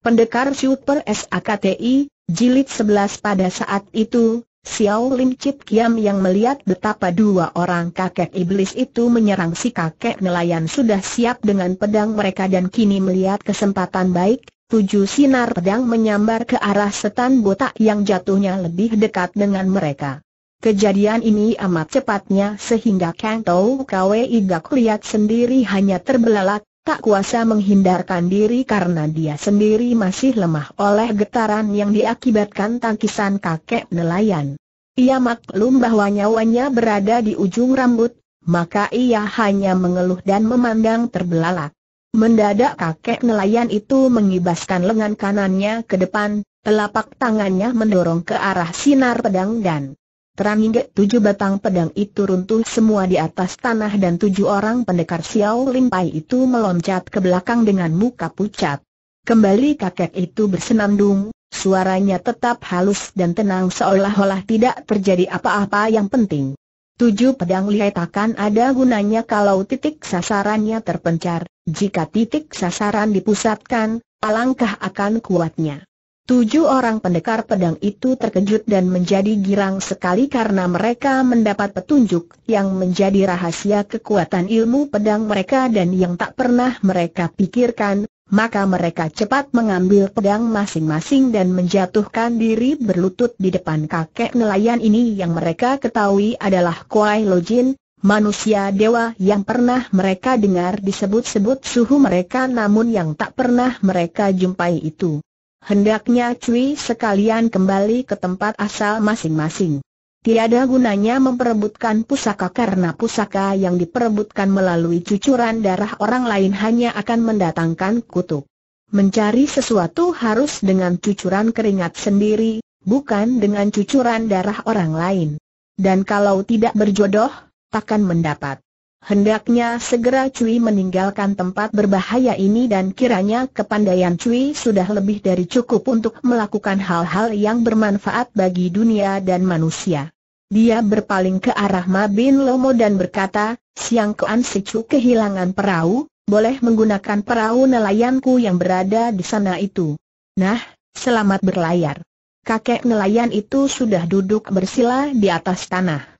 Pendekar Super SAKTI, Jilid 11 pada saat itu, Xiao Lim Chit Kiam yang melihat betapa dua orang kakek iblis itu menyerang si kakek nelayan sudah siap dengan pedang mereka dan kini melihat kesempatan baik, tujuh sinar pedang menyambar ke arah setan botak yang jatuhnya lebih dekat dengan mereka. Kejadian ini amat cepatnya sehingga Kang Tau Kwe Gak lihat sendiri hanya terbelalak, Tak kuasa menghindarkan diri karena dia sendiri masih lemah oleh getaran yang diakibatkan tangkisan kakek nelayan. Ia maklum bahwa nyawanya berada di ujung rambut, maka ia hanya mengeluh dan memandang terbelalak. Mendadak kakek nelayan itu mengibaskan lengan kanannya ke depan, telapak tangannya mendorong ke arah sinar pedang dan terang tujuh batang pedang itu runtuh semua di atas tanah dan tujuh orang pendekar Xiao Lim Pai itu meloncat ke belakang dengan muka pucat. Kembali kakek itu bersenandung, suaranya tetap halus dan tenang seolah-olah tidak terjadi apa-apa yang penting. Tujuh pedang lihai takkan ada gunanya kalau titik sasarannya terpencar, jika titik sasaran dipusatkan, alangkah akan kuatnya. Tujuh orang pendekar pedang itu terkejut dan menjadi girang sekali karena mereka mendapat petunjuk yang menjadi rahasia kekuatan ilmu pedang mereka dan yang tak pernah mereka pikirkan, maka mereka cepat mengambil pedang masing-masing dan menjatuhkan diri berlutut di depan kakek nelayan ini yang mereka ketahui adalah Kuai Lojin, manusia dewa yang pernah mereka dengar disebut-sebut suhu mereka namun yang tak pernah mereka jumpai itu. Hendaknya Cui sekalian kembali ke tempat asal masing-masing. Tiada gunanya memperebutkan pusaka karena pusaka yang diperebutkan melalui cucuran darah orang lain hanya akan mendatangkan kutuk. Mencari sesuatu harus dengan cucuran keringat sendiri, bukan dengan cucuran darah orang lain. Dan kalau tidak berjodoh, takkan mendapat. Hendaknya segera Cui meninggalkan tempat berbahaya ini dan kiranya kepandaian Cui sudah lebih dari cukup untuk melakukan hal-hal yang bermanfaat bagi dunia dan manusia. Dia berpaling ke arah Mabin Lomo dan berkata, Siang Kuan kehilangan perahu, boleh menggunakan perahu nelayanku yang berada di sana itu. Nah, selamat berlayar. Kakek nelayan itu sudah duduk bersila di atas tanah.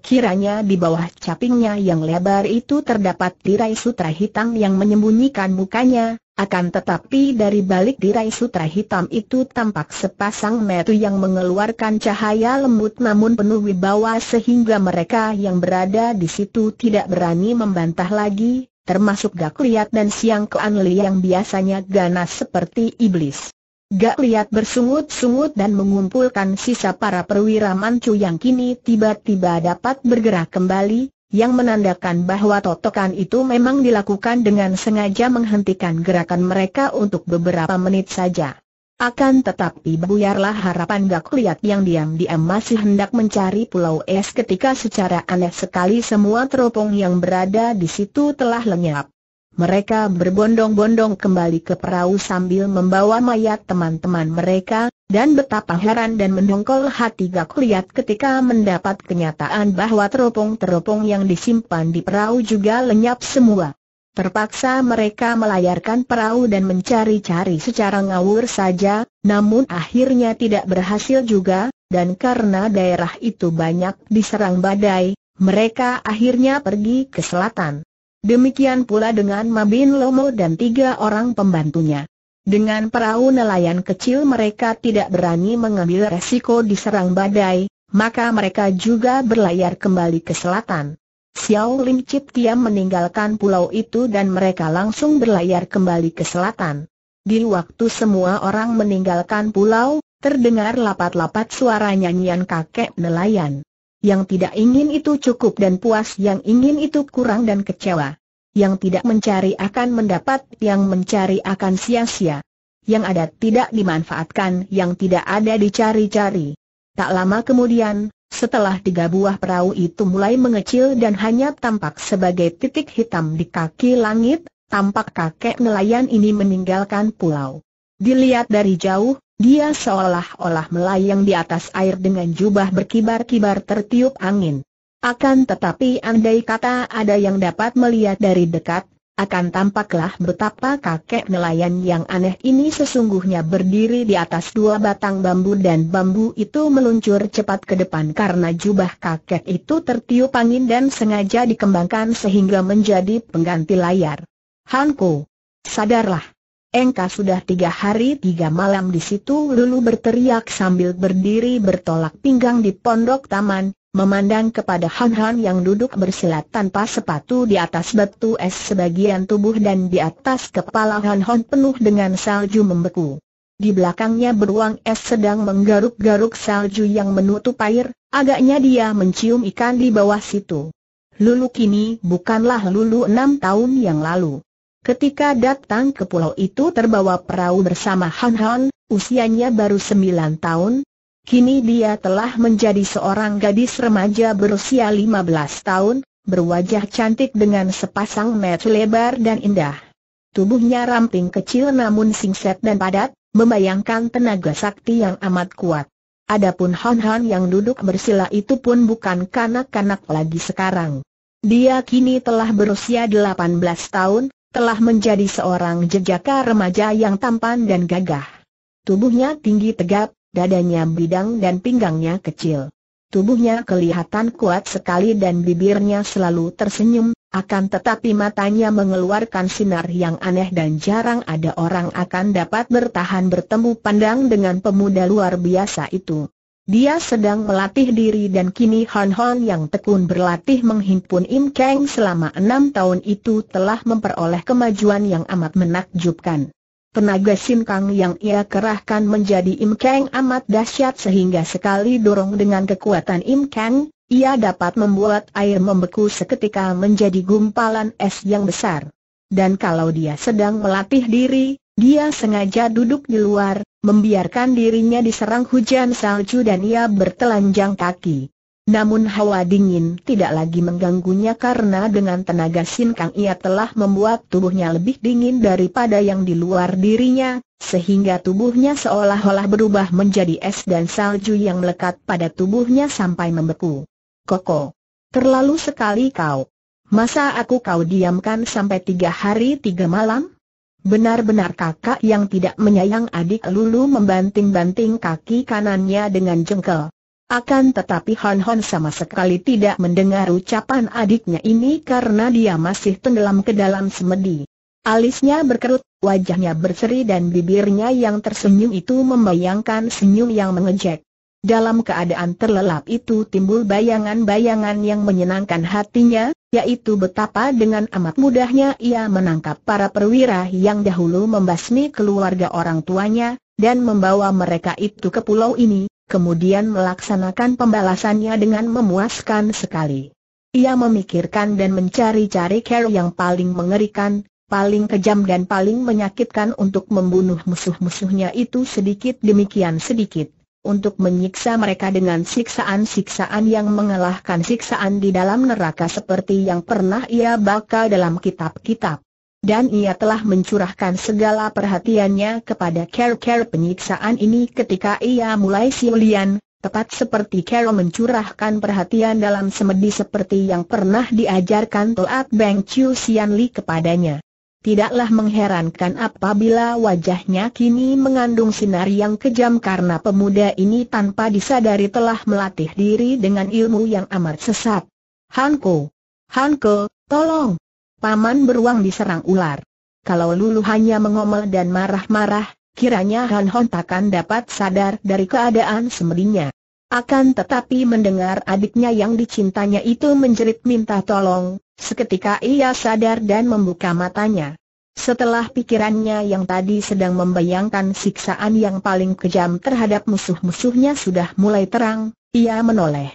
Kiranya di bawah capingnya yang lebar itu terdapat tirai sutra hitam yang menyembunyikan mukanya, akan tetapi dari balik tirai sutra hitam itu tampak sepasang metu yang mengeluarkan cahaya lembut namun penuh wibawa sehingga mereka yang berada di situ tidak berani membantah lagi, termasuk Gakriat dan Siang Keanli yang biasanya ganas seperti iblis. Gak lihat bersungut-sungut dan mengumpulkan sisa para perwira mancu yang kini tiba-tiba dapat bergerak kembali, yang menandakan bahwa totokan itu memang dilakukan dengan sengaja menghentikan gerakan mereka untuk beberapa menit saja. Akan tetapi buyarlah harapan Gak lihat yang diam-diam masih hendak mencari pulau es ketika secara aneh sekali semua teropong yang berada di situ telah lenyap mereka berbondong-bondong kembali ke perahu sambil membawa mayat teman-teman mereka, dan betapa heran dan mendongkol hati Gak lihat ketika mendapat kenyataan bahwa teropong-teropong yang disimpan di perahu juga lenyap semua. Terpaksa mereka melayarkan perahu dan mencari-cari secara ngawur saja, namun akhirnya tidak berhasil juga, dan karena daerah itu banyak diserang badai, mereka akhirnya pergi ke selatan. Demikian pula dengan Mabin Lomo dan tiga orang pembantunya. Dengan perahu nelayan kecil mereka tidak berani mengambil resiko diserang badai, maka mereka juga berlayar kembali ke selatan. Xiao Lim Chip Tiam meninggalkan pulau itu dan mereka langsung berlayar kembali ke selatan. Di waktu semua orang meninggalkan pulau, terdengar lapat-lapat suara nyanyian kakek nelayan. Yang tidak ingin itu cukup dan puas, yang ingin itu kurang dan kecewa. Yang tidak mencari akan mendapat, yang mencari akan sia-sia. Yang ada tidak dimanfaatkan, yang tidak ada dicari-cari. Tak lama kemudian, setelah tiga buah perahu itu mulai mengecil dan hanya tampak sebagai titik hitam di kaki langit, tampak kakek nelayan ini meninggalkan pulau. Dilihat dari jauh, dia seolah-olah melayang di atas air dengan jubah berkibar-kibar tertiup angin. Akan tetapi andai kata ada yang dapat melihat dari dekat, akan tampaklah betapa kakek nelayan yang aneh ini sesungguhnya berdiri di atas dua batang bambu dan bambu itu meluncur cepat ke depan karena jubah kakek itu tertiup angin dan sengaja dikembangkan sehingga menjadi pengganti layar. Hanko, sadarlah. Engka sudah tiga hari tiga malam di situ Lulu berteriak sambil berdiri bertolak pinggang di pondok taman, memandang kepada Han Han yang duduk bersilat tanpa sepatu di atas batu es sebagian tubuh dan di atas kepala Han Han penuh dengan salju membeku. Di belakangnya beruang es sedang menggaruk-garuk salju yang menutup air, agaknya dia mencium ikan di bawah situ. Lulu kini bukanlah Lulu enam tahun yang lalu. Ketika datang ke pulau itu terbawa perahu bersama Han Han, usianya baru 9 tahun. Kini dia telah menjadi seorang gadis remaja berusia 15 tahun, berwajah cantik dengan sepasang mata lebar dan indah. Tubuhnya ramping kecil namun singset dan padat, membayangkan tenaga sakti yang amat kuat. Adapun Han Han yang duduk bersila itu pun bukan kanak-kanak lagi sekarang. Dia kini telah berusia 18 tahun, telah menjadi seorang jejaka remaja yang tampan dan gagah. Tubuhnya tinggi tegap, dadanya bidang dan pinggangnya kecil. Tubuhnya kelihatan kuat sekali dan bibirnya selalu tersenyum, akan tetapi matanya mengeluarkan sinar yang aneh dan jarang ada orang akan dapat bertahan bertemu pandang dengan pemuda luar biasa itu. Dia sedang melatih diri dan kini Han Han yang tekun berlatih menghimpun Im Kang selama enam tahun itu telah memperoleh kemajuan yang amat menakjubkan. Tenaga Sim Kang yang ia kerahkan menjadi Im Kang amat dahsyat sehingga sekali dorong dengan kekuatan Im Kang, ia dapat membuat air membeku seketika menjadi gumpalan es yang besar. Dan kalau dia sedang melatih diri, dia sengaja duduk di luar, membiarkan dirinya diserang hujan salju dan ia bertelanjang kaki. Namun hawa dingin tidak lagi mengganggunya karena dengan tenaga sinkang ia telah membuat tubuhnya lebih dingin daripada yang di luar dirinya, sehingga tubuhnya seolah-olah berubah menjadi es dan salju yang melekat pada tubuhnya sampai membeku. Koko, terlalu sekali kau. Masa aku kau diamkan sampai tiga hari tiga malam? Benar-benar kakak yang tidak menyayang adik Lulu membanting-banting kaki kanannya dengan jengkel. Akan tetapi Hon Hon sama sekali tidak mendengar ucapan adiknya ini karena dia masih tenggelam ke dalam semedi. Alisnya berkerut, wajahnya berseri dan bibirnya yang tersenyum itu membayangkan senyum yang mengejek. Dalam keadaan terlelap itu timbul bayangan-bayangan yang menyenangkan hatinya, yaitu betapa dengan amat mudahnya ia menangkap para perwira yang dahulu membasmi keluarga orang tuanya, dan membawa mereka itu ke pulau ini, kemudian melaksanakan pembalasannya dengan memuaskan sekali. Ia memikirkan dan mencari-cari cara yang paling mengerikan, paling kejam dan paling menyakitkan untuk membunuh musuh-musuhnya itu sedikit demikian sedikit untuk menyiksa mereka dengan siksaan-siksaan yang mengalahkan siksaan di dalam neraka seperti yang pernah ia baca dalam kitab-kitab. Dan ia telah mencurahkan segala perhatiannya kepada care-care penyiksaan ini ketika ia mulai siulian, tepat seperti Carol mencurahkan perhatian dalam semedi seperti yang pernah diajarkan Toat Beng Chiu Sian Li kepadanya. Tidaklah mengherankan apabila wajahnya kini mengandung sinar yang kejam karena pemuda ini tanpa disadari telah melatih diri dengan ilmu yang amat sesat. Hanko! Hanko, tolong! Paman beruang diserang ular. Kalau Lulu hanya mengomel dan marah-marah, kiranya Han Hon takkan dapat sadar dari keadaan semedinya. Akan tetapi mendengar adiknya yang dicintanya itu menjerit minta tolong, Seketika ia sadar dan membuka matanya. Setelah pikirannya yang tadi sedang membayangkan siksaan yang paling kejam terhadap musuh-musuhnya sudah mulai terang, ia menoleh.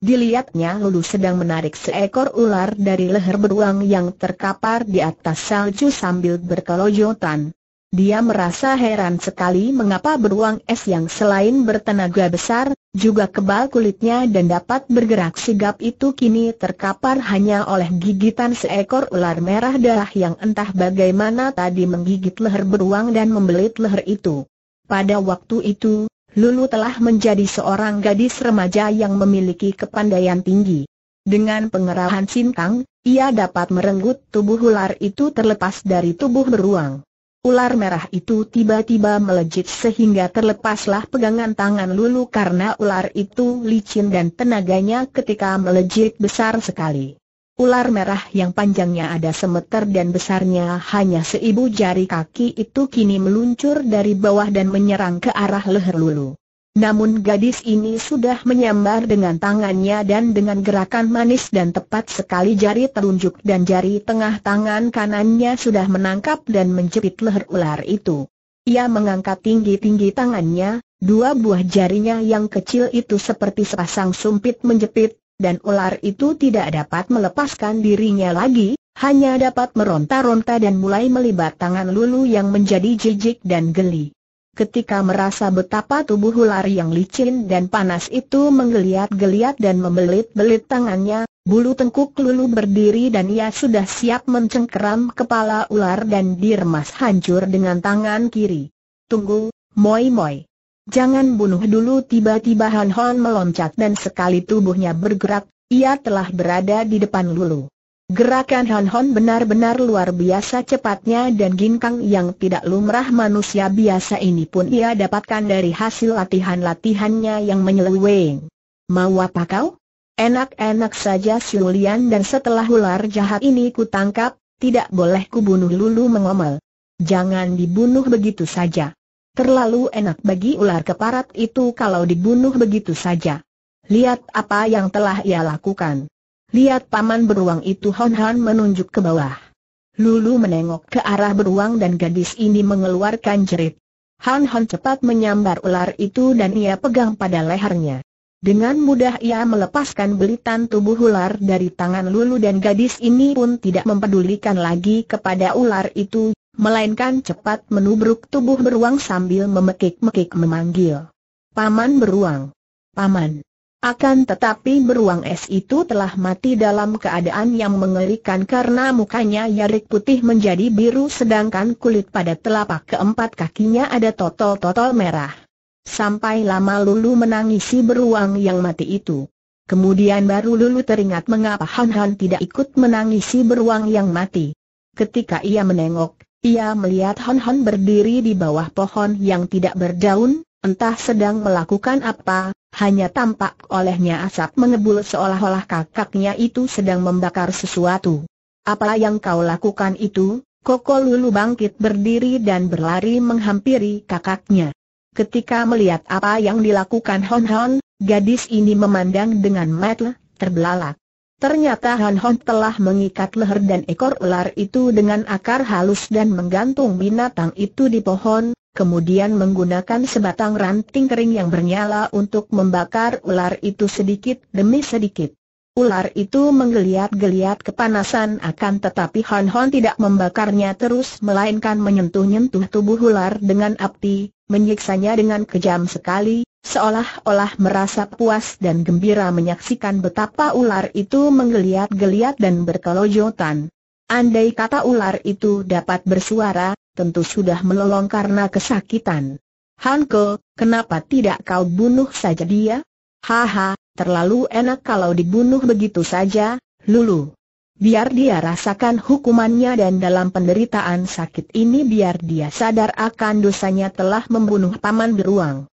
Dilihatnya Lulu sedang menarik seekor ular dari leher beruang yang terkapar di atas salju sambil berkelojotan. Dia merasa heran sekali mengapa beruang es yang selain bertenaga besar, juga kebal kulitnya dan dapat bergerak sigap itu kini terkapar hanya oleh gigitan seekor ular merah darah yang entah bagaimana tadi menggigit leher beruang dan membelit leher itu. Pada waktu itu, Lulu telah menjadi seorang gadis remaja yang memiliki kepandaian tinggi. Dengan pengerahan sinkang, ia dapat merenggut tubuh ular itu terlepas dari tubuh beruang. Ular merah itu tiba-tiba melejit sehingga terlepaslah pegangan tangan Lulu karena ular itu licin dan tenaganya ketika melejit besar sekali. Ular merah yang panjangnya ada semeter dan besarnya hanya seibu jari kaki itu kini meluncur dari bawah dan menyerang ke arah leher Lulu. Namun gadis ini sudah menyambar dengan tangannya dan dengan gerakan manis dan tepat sekali jari telunjuk dan jari tengah tangan kanannya sudah menangkap dan menjepit leher ular itu. Ia mengangkat tinggi-tinggi tangannya, dua buah jarinya yang kecil itu seperti sepasang sumpit menjepit, dan ular itu tidak dapat melepaskan dirinya lagi, hanya dapat meronta-ronta dan mulai melibat tangan Lulu yang menjadi jijik dan geli ketika merasa betapa tubuh ular yang licin dan panas itu menggeliat-geliat dan membelit-belit tangannya, bulu tengkuk lulu berdiri dan ia sudah siap mencengkeram kepala ular dan diremas hancur dengan tangan kiri. Tunggu, moi moi. Jangan bunuh dulu tiba-tiba Han Hon meloncat dan sekali tubuhnya bergerak, ia telah berada di depan lulu. Gerakan Han Hon benar-benar luar biasa cepatnya dan ginkang yang tidak lumrah manusia biasa ini pun ia dapatkan dari hasil latihan-latihannya yang menyeleweng. Mau apa kau? Enak-enak saja Siulian dan setelah ular jahat ini kutangkap, tidak boleh kubunuh Lulu mengomel. Jangan dibunuh begitu saja. Terlalu enak bagi ular keparat itu kalau dibunuh begitu saja. Lihat apa yang telah ia lakukan. Lihat paman beruang itu Hon Han menunjuk ke bawah. Lulu menengok ke arah beruang dan gadis ini mengeluarkan jerit. Hon Han cepat menyambar ular itu dan ia pegang pada lehernya. Dengan mudah ia melepaskan belitan tubuh ular dari tangan Lulu dan gadis ini pun tidak mempedulikan lagi kepada ular itu, melainkan cepat menubruk tubuh beruang sambil memekik-mekik memanggil. Paman beruang. Paman. Akan tetapi beruang es itu telah mati dalam keadaan yang mengerikan karena mukanya yarik putih menjadi biru sedangkan kulit pada telapak keempat kakinya ada totol-totol merah. Sampai lama Lulu menangisi beruang yang mati itu. Kemudian baru Lulu teringat mengapa Han Han tidak ikut menangisi beruang yang mati. Ketika ia menengok, ia melihat Han Han berdiri di bawah pohon yang tidak berdaun, entah sedang melakukan apa, hanya tampak olehnya asap mengebul seolah-olah kakaknya itu sedang membakar sesuatu. Apa yang kau lakukan itu? Koko Lulu bangkit berdiri dan berlari menghampiri kakaknya. Ketika melihat apa yang dilakukan Hon Hon, gadis ini memandang dengan mata terbelalak. Ternyata Hon Hon telah mengikat leher dan ekor ular itu dengan akar halus dan menggantung binatang itu di pohon, kemudian menggunakan sebatang ranting kering yang bernyala untuk membakar ular itu sedikit demi sedikit. Ular itu menggeliat-geliat kepanasan akan tetapi Hon Hon tidak membakarnya terus melainkan menyentuh-nyentuh tubuh ular dengan api, menyiksanya dengan kejam sekali, seolah-olah merasa puas dan gembira menyaksikan betapa ular itu menggeliat-geliat dan berkelojotan. Andai kata ular itu dapat bersuara, tentu sudah melolong karena kesakitan. Hanko, kenapa tidak kau bunuh saja dia? Haha, terlalu enak kalau dibunuh begitu saja, Lulu. Biar dia rasakan hukumannya dan dalam penderitaan sakit ini biar dia sadar akan dosanya telah membunuh paman beruang.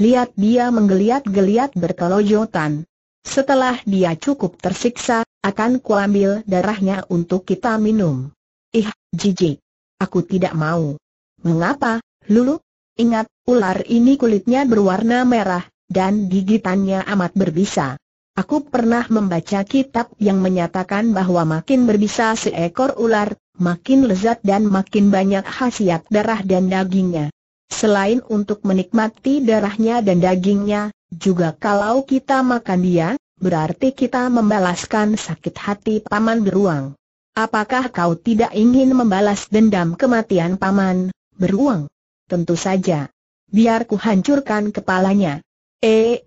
Lihat dia menggeliat-geliat berkelojotan. Setelah dia cukup tersiksa, akan kuambil darahnya untuk kita minum. Ih, jijik. Aku tidak mau. Mengapa, Lulu? Ingat, ular ini kulitnya berwarna merah, dan gigitannya amat berbisa. Aku pernah membaca kitab yang menyatakan bahwa makin berbisa seekor ular, makin lezat dan makin banyak khasiat darah dan dagingnya. Selain untuk menikmati darahnya dan dagingnya, juga kalau kita makan dia, berarti kita membalaskan sakit hati Paman Beruang. Apakah kau tidak ingin membalas dendam kematian Paman Beruang? Tentu saja. Biar ku hancurkan kepalanya. Eh,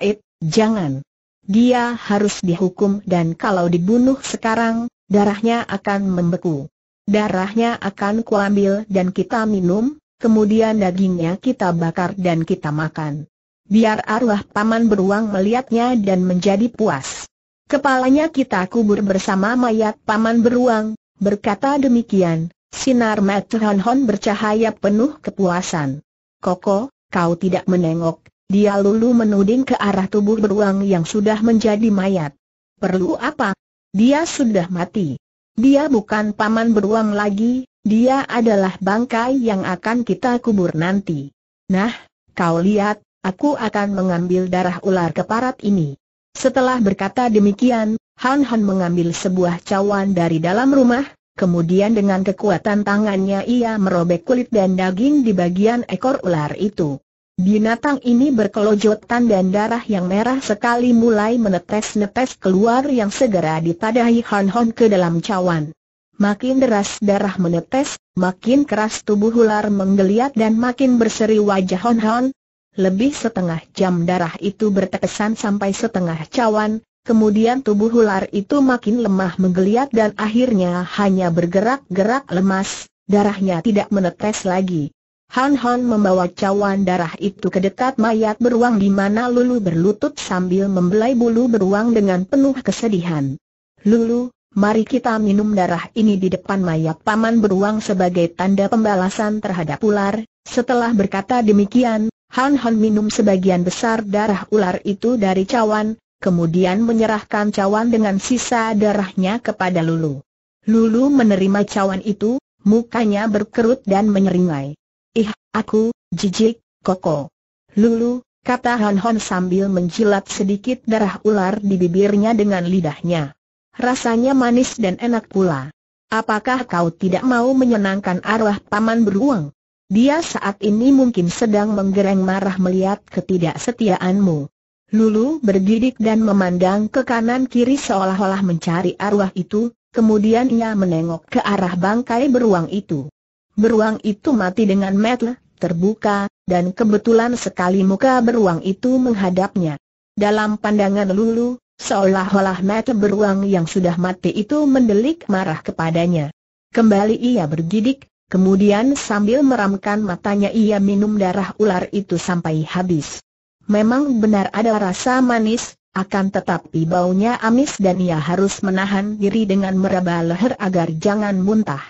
eh, jangan. Dia harus dihukum dan kalau dibunuh sekarang, darahnya akan membeku. Darahnya akan kuambil dan kita minum, kemudian dagingnya kita bakar dan kita makan biar arwah paman beruang melihatnya dan menjadi puas. Kepalanya kita kubur bersama mayat paman beruang, berkata demikian, sinar mata Hon Hon bercahaya penuh kepuasan. Koko, kau tidak menengok, dia lulu menuding ke arah tubuh beruang yang sudah menjadi mayat. Perlu apa? Dia sudah mati. Dia bukan paman beruang lagi, dia adalah bangkai yang akan kita kubur nanti. Nah, kau lihat, aku akan mengambil darah ular keparat ini. Setelah berkata demikian, Han Han mengambil sebuah cawan dari dalam rumah, kemudian dengan kekuatan tangannya ia merobek kulit dan daging di bagian ekor ular itu. Binatang ini berkelojotan dan darah yang merah sekali mulai menetes-netes keluar yang segera ditadahi Han Han ke dalam cawan. Makin deras darah menetes, makin keras tubuh ular menggeliat dan makin berseri wajah Han Han, lebih setengah jam darah itu bertekesan sampai setengah cawan, kemudian tubuh ular itu makin lemah menggeliat dan akhirnya hanya bergerak-gerak lemas, darahnya tidak menetes lagi. Han Han membawa cawan darah itu ke dekat mayat beruang di mana Lulu berlutut sambil membelai bulu beruang dengan penuh kesedihan. Lulu, mari kita minum darah ini di depan mayat paman beruang sebagai tanda pembalasan terhadap ular. Setelah berkata demikian, Han Han minum sebagian besar darah ular itu dari cawan, kemudian menyerahkan cawan dengan sisa darahnya kepada Lulu. Lulu menerima cawan itu, mukanya berkerut dan menyeringai. Ih, aku, jijik, koko. Lulu, kata Han Han sambil menjilat sedikit darah ular di bibirnya dengan lidahnya. Rasanya manis dan enak pula. Apakah kau tidak mau menyenangkan arwah paman beruang? Dia saat ini mungkin sedang menggereng marah melihat ketidaksetiaanmu. Lulu bergidik dan memandang ke kanan kiri seolah-olah mencari arwah itu, kemudian ia menengok ke arah bangkai beruang itu. Beruang itu mati dengan metel, terbuka, dan kebetulan sekali muka beruang itu menghadapnya. Dalam pandangan Lulu, seolah-olah metel beruang yang sudah mati itu mendelik marah kepadanya. Kembali ia bergidik, Kemudian sambil meramkan matanya ia minum darah ular itu sampai habis. Memang benar ada rasa manis, akan tetapi baunya amis dan ia harus menahan diri dengan meraba leher agar jangan muntah.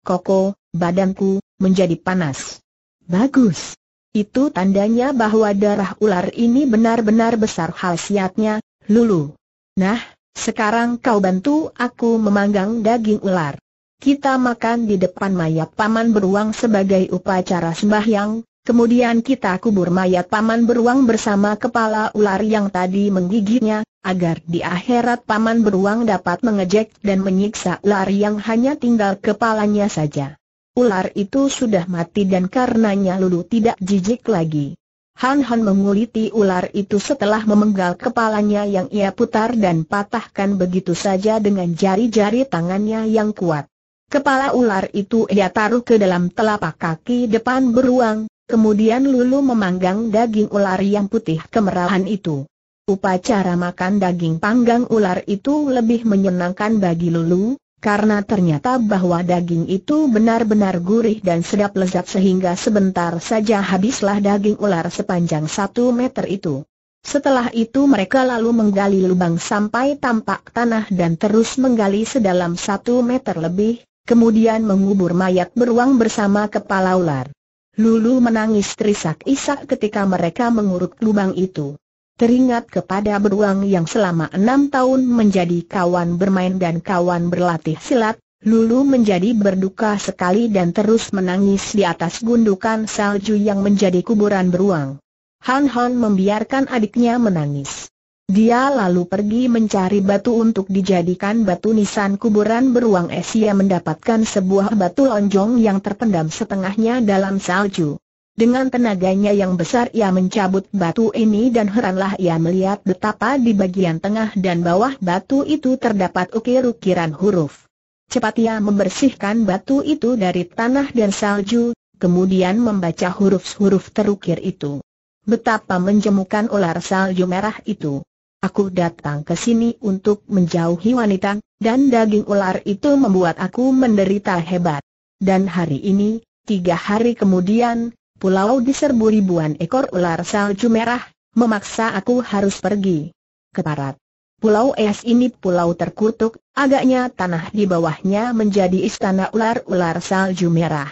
Koko, badanku, menjadi panas. Bagus. Itu tandanya bahwa darah ular ini benar-benar besar khasiatnya, Lulu. Nah, sekarang kau bantu aku memanggang daging ular. Kita makan di depan mayat paman beruang sebagai upacara sembahyang, kemudian kita kubur mayat paman beruang bersama kepala ular yang tadi menggigitnya, agar di akhirat paman beruang dapat mengejek dan menyiksa ular yang hanya tinggal kepalanya saja. Ular itu sudah mati dan karenanya Lulu tidak jijik lagi. Han Han menguliti ular itu setelah memenggal kepalanya yang ia putar dan patahkan begitu saja dengan jari-jari tangannya yang kuat. Kepala ular itu ia taruh ke dalam telapak kaki depan beruang, kemudian Lulu memanggang daging ular yang putih kemerahan itu. Upacara makan daging panggang ular itu lebih menyenangkan bagi Lulu, karena ternyata bahwa daging itu benar-benar gurih dan sedap lezat sehingga sebentar saja habislah daging ular sepanjang satu meter itu. Setelah itu mereka lalu menggali lubang sampai tampak tanah dan terus menggali sedalam satu meter lebih, Kemudian mengubur mayat beruang bersama kepala ular. Lulu menangis terisak-isak ketika mereka menguruk lubang itu. Teringat kepada beruang yang selama enam tahun menjadi kawan bermain dan kawan berlatih silat, Lulu menjadi berduka sekali dan terus menangis di atas gundukan salju yang menjadi kuburan beruang. Han Han membiarkan adiknya menangis. Dia lalu pergi mencari batu untuk dijadikan batu nisan kuburan beruang es mendapatkan sebuah batu lonjong yang terpendam setengahnya dalam salju. Dengan tenaganya yang besar ia mencabut batu ini dan heranlah ia melihat betapa di bagian tengah dan bawah batu itu terdapat ukir-ukiran huruf. Cepat ia membersihkan batu itu dari tanah dan salju, kemudian membaca huruf-huruf terukir itu. Betapa menjemukan ular salju merah itu. Aku datang ke sini untuk menjauhi wanita, dan daging ular itu membuat aku menderita hebat. Dan hari ini, tiga hari kemudian, pulau diserbu ribuan ekor ular salju merah, memaksa aku harus pergi. ke barat. Pulau es ini pulau terkutuk, agaknya tanah di bawahnya menjadi istana ular-ular salju merah.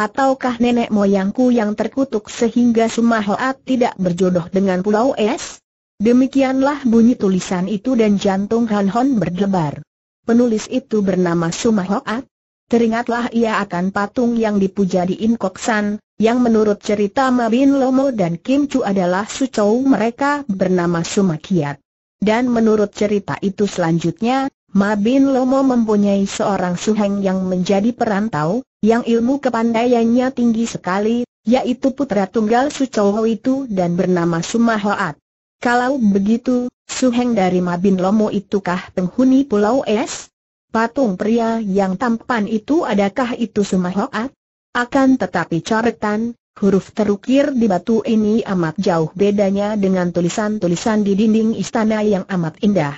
Ataukah nenek moyangku yang terkutuk sehingga Sumahoat tidak berjodoh dengan pulau es? Demikianlah bunyi tulisan itu dan jantung Han Hon berdebar. Penulis itu bernama Suma Hoat. Teringatlah ia akan patung yang dipuja di Inkoksan, yang menurut cerita Mabin Lomo dan Kim Chu adalah sucou mereka bernama Suma Kiat. Dan menurut cerita itu selanjutnya, Mabin Lomo mempunyai seorang suheng yang menjadi perantau, yang ilmu kepandaiannya tinggi sekali, yaitu putra tunggal Sucowo itu dan bernama Sumahoat. Kalau begitu, Suheng dari Mabin Lomo itukah penghuni Pulau Es? Patung pria yang tampan itu adakah itu Sumahoat? Akan tetapi coretan, huruf terukir di batu ini amat jauh bedanya dengan tulisan-tulisan di dinding istana yang amat indah.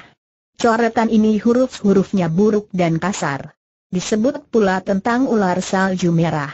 Coretan ini huruf-hurufnya buruk dan kasar. Disebut pula tentang ular salju merah.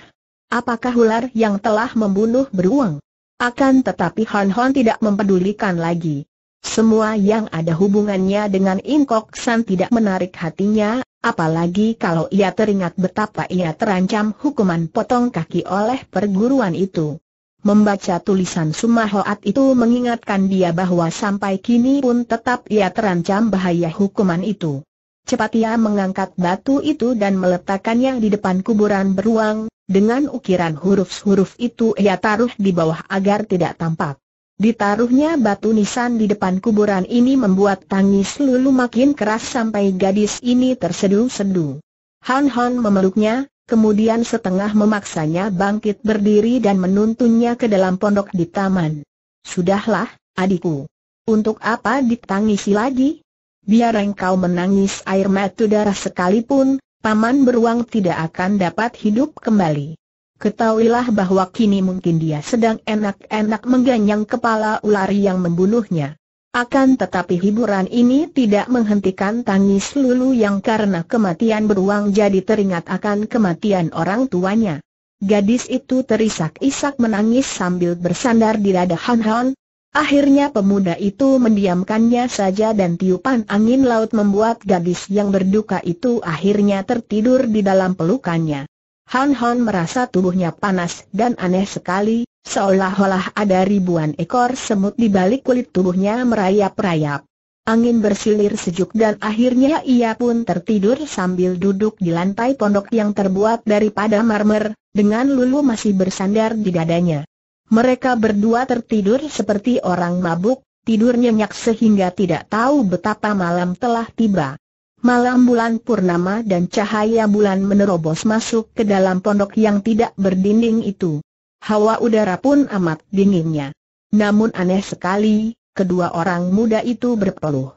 Apakah ular yang telah membunuh beruang? Akan tetapi Han Hon tidak mempedulikan lagi. Semua yang ada hubungannya dengan Inkok San tidak menarik hatinya, apalagi kalau ia teringat betapa ia terancam hukuman potong kaki oleh perguruan itu. Membaca tulisan Sumahoat itu mengingatkan dia bahwa sampai kini pun tetap ia terancam bahaya hukuman itu. Cepat ia mengangkat batu itu dan meletakkannya di depan kuburan beruang, dengan ukiran huruf-huruf itu ia taruh di bawah agar tidak tampak. Ditaruhnya batu nisan di depan kuburan ini membuat tangis Lulu makin keras sampai gadis ini terseduh sedu Han Han memeluknya, kemudian setengah memaksanya bangkit berdiri dan menuntunnya ke dalam pondok di taman. Sudahlah, adikku. Untuk apa ditangisi lagi? Biar engkau menangis air mata darah sekalipun, Paman Beruang tidak akan dapat hidup kembali. Ketahuilah bahwa kini mungkin dia sedang enak-enak mengganyang kepala ular yang membunuhnya. Akan tetapi hiburan ini tidak menghentikan tangis Lulu yang karena kematian beruang jadi teringat akan kematian orang tuanya. Gadis itu terisak-isak menangis sambil bersandar di dada Han Han, Akhirnya pemuda itu mendiamkannya saja dan tiupan angin laut membuat gadis yang berduka itu akhirnya tertidur di dalam pelukannya. Han Han merasa tubuhnya panas dan aneh sekali, seolah-olah ada ribuan ekor semut di balik kulit tubuhnya merayap-rayap. Angin bersilir sejuk dan akhirnya ia pun tertidur sambil duduk di lantai pondok yang terbuat daripada marmer, dengan lulu masih bersandar di dadanya. Mereka berdua tertidur seperti orang mabuk, tidur nyenyak sehingga tidak tahu betapa malam telah tiba. Malam bulan purnama dan cahaya bulan menerobos masuk ke dalam pondok yang tidak berdinding itu. Hawa udara pun amat dinginnya. Namun aneh sekali, kedua orang muda itu berpeluh.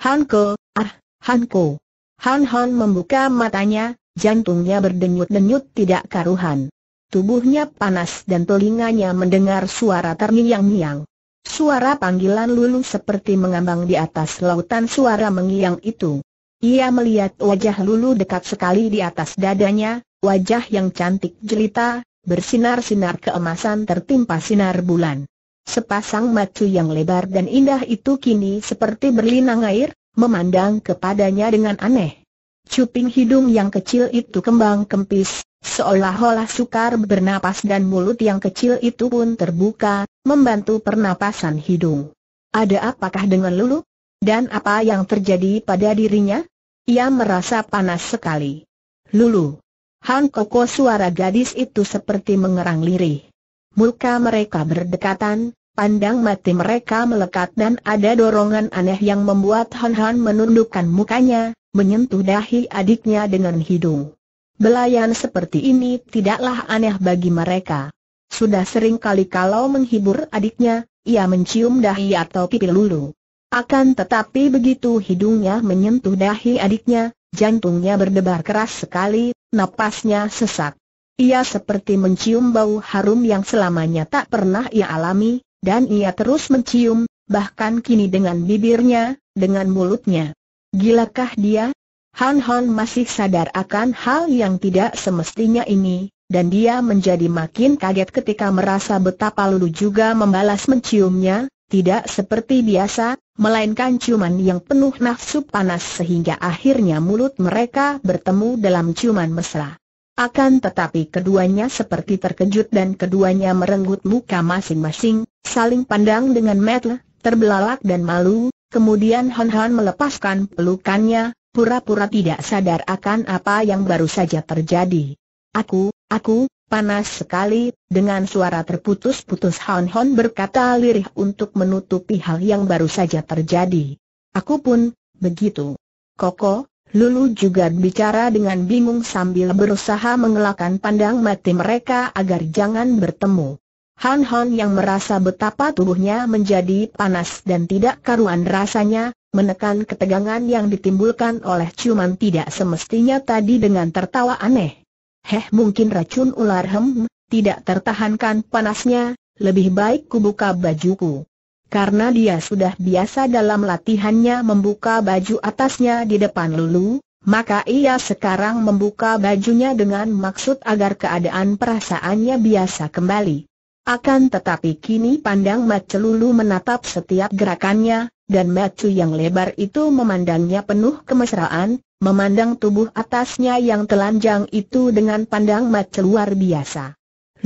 Hanko, ah, Hanko. Han Han membuka matanya, jantungnya berdenyut-denyut tidak karuhan. Tubuhnya panas dan telinganya mendengar suara terngiang-ngiang. Suara panggilan Lulu seperti mengambang di atas lautan suara mengiang itu. Ia melihat wajah Lulu dekat sekali di atas dadanya, wajah yang cantik jelita, bersinar-sinar keemasan tertimpa sinar bulan. Sepasang mata yang lebar dan indah itu kini seperti berlinang air, memandang kepadanya dengan aneh. Cuping hidung yang kecil itu kembang kempis, Seolah-olah sukar bernapas dan mulut yang kecil itu pun terbuka, membantu pernapasan hidung. Ada apakah dengan Lulu? Dan apa yang terjadi pada dirinya? Ia merasa panas sekali. Lulu. Han Koko suara gadis itu seperti mengerang lirih. Muka mereka berdekatan, Pandang mati mereka melekat dan ada dorongan aneh yang membuat Han Han menundukkan mukanya, menyentuh dahi adiknya dengan hidung. Belayan seperti ini tidaklah aneh bagi mereka. Sudah sering kali kalau menghibur adiknya, ia mencium dahi atau pipi lulu. Akan tetapi begitu hidungnya menyentuh dahi adiknya, jantungnya berdebar keras sekali, napasnya sesak. Ia seperti mencium bau harum yang selamanya tak pernah ia alami, dan ia terus mencium, bahkan kini dengan bibirnya, dengan mulutnya. Gilakah dia? Han Han masih sadar akan hal yang tidak semestinya ini, dan dia menjadi makin kaget ketika merasa betapa Lulu juga membalas menciumnya, tidak seperti biasa, melainkan ciuman yang penuh nafsu panas sehingga akhirnya mulut mereka bertemu dalam ciuman mesra. Akan tetapi keduanya seperti terkejut dan keduanya merenggut muka masing-masing, saling pandang dengan metel, terbelalak dan malu, kemudian Han Han melepaskan pelukannya, pura-pura tidak sadar akan apa yang baru saja terjadi. Aku, aku, panas sekali, dengan suara terputus-putus Hon Hon berkata lirih untuk menutupi hal yang baru saja terjadi. Aku pun, begitu. Koko, Lulu juga bicara dengan bingung sambil berusaha mengelakkan pandang mati mereka agar jangan bertemu. Han Han yang merasa betapa tubuhnya menjadi panas dan tidak karuan rasanya, menekan ketegangan yang ditimbulkan oleh ciuman tidak semestinya tadi dengan tertawa aneh. Heh mungkin racun ular hem, tidak tertahankan panasnya, lebih baik kubuka bajuku. Karena dia sudah biasa dalam latihannya membuka baju atasnya di depan Lulu, maka ia sekarang membuka bajunya dengan maksud agar keadaan perasaannya biasa kembali. Akan tetapi kini pandang Macelulu menatap setiap gerakannya, dan macu yang lebar itu memandangnya penuh kemesraan, memandang tubuh atasnya yang telanjang itu dengan pandang mata luar biasa.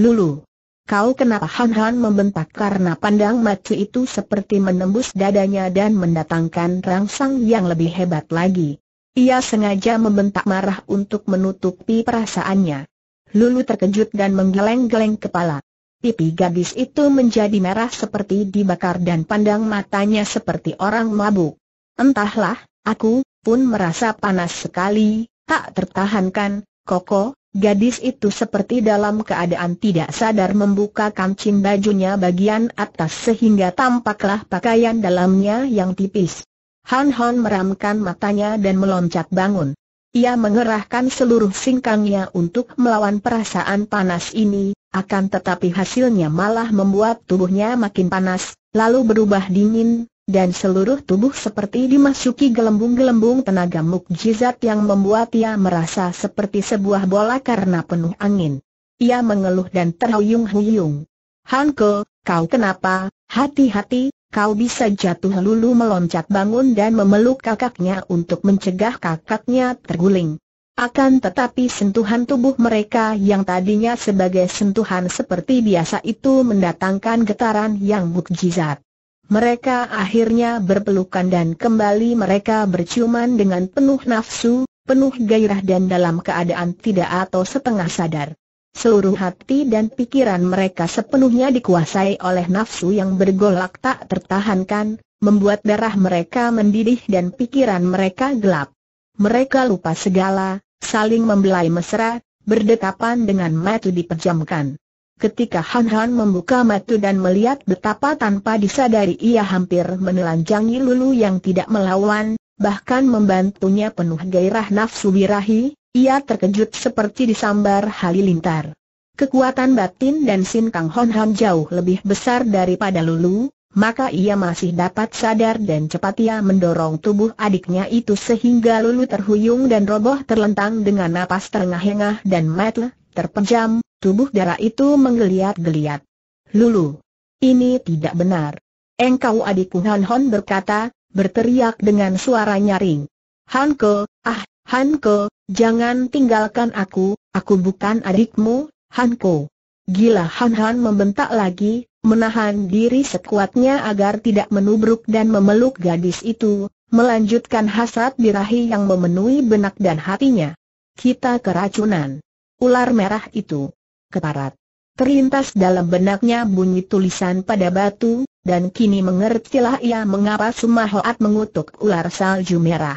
Lulu, kau kenapa Han Han membentak karena pandang macu itu seperti menembus dadanya dan mendatangkan rangsang yang lebih hebat lagi. Ia sengaja membentak marah untuk menutupi perasaannya. Lulu terkejut dan menggeleng-geleng kepala. Pipi gadis itu menjadi merah seperti dibakar dan pandang matanya seperti orang mabuk. Entahlah, aku pun merasa panas sekali, tak tertahankan, Koko, Gadis itu seperti dalam keadaan tidak sadar membuka kancing bajunya bagian atas sehingga tampaklah pakaian dalamnya yang tipis. Han Hon meramkan matanya dan meloncat bangun. Ia mengerahkan seluruh singkangnya untuk melawan perasaan panas ini, akan tetapi hasilnya malah membuat tubuhnya makin panas, lalu berubah dingin, dan seluruh tubuh seperti dimasuki gelembung-gelembung tenaga mukjizat yang membuat ia merasa seperti sebuah bola karena penuh angin. Ia mengeluh dan terhuyung-huyung. Hanko, kau kenapa? Hati-hati, kau bisa jatuh lulu meloncat bangun dan memeluk kakaknya untuk mencegah kakaknya terguling. Akan tetapi sentuhan tubuh mereka yang tadinya sebagai sentuhan seperti biasa itu mendatangkan getaran yang mukjizat. Mereka akhirnya berpelukan dan kembali mereka berciuman dengan penuh nafsu, penuh gairah dan dalam keadaan tidak atau setengah sadar. Seluruh hati dan pikiran mereka sepenuhnya dikuasai oleh nafsu yang bergolak tak tertahankan, membuat darah mereka mendidih dan pikiran mereka gelap. Mereka lupa segala, saling membelai mesra, berdekapan dengan mata dipejamkan. Ketika Han Han membuka mata dan melihat betapa tanpa disadari ia hampir menelanjangi Lulu yang tidak melawan, bahkan membantunya penuh gairah nafsu birahi, ia terkejut seperti disambar halilintar. Kekuatan batin dan Sin Kang Hon Han jauh lebih besar daripada Lulu, maka ia masih dapat sadar dan cepat ia mendorong tubuh adiknya itu sehingga Lulu terhuyung dan roboh terlentang dengan napas terengah-engah dan metel, terpejam, tubuh darah itu menggeliat-geliat. Lulu, ini tidak benar. Engkau adikku Han Hon berkata, berteriak dengan suara nyaring. Hanko, ah, Hanko, jangan tinggalkan aku, aku bukan adikmu, Hanko. Gila Han Han membentak lagi, menahan diri sekuatnya agar tidak menubruk dan memeluk gadis itu, melanjutkan hasrat birahi yang memenuhi benak dan hatinya. Kita keracunan. Ular merah itu. Keparat. Terlintas dalam benaknya bunyi tulisan pada batu, dan kini mengertilah ia mengapa Sumahoat mengutuk ular salju merah.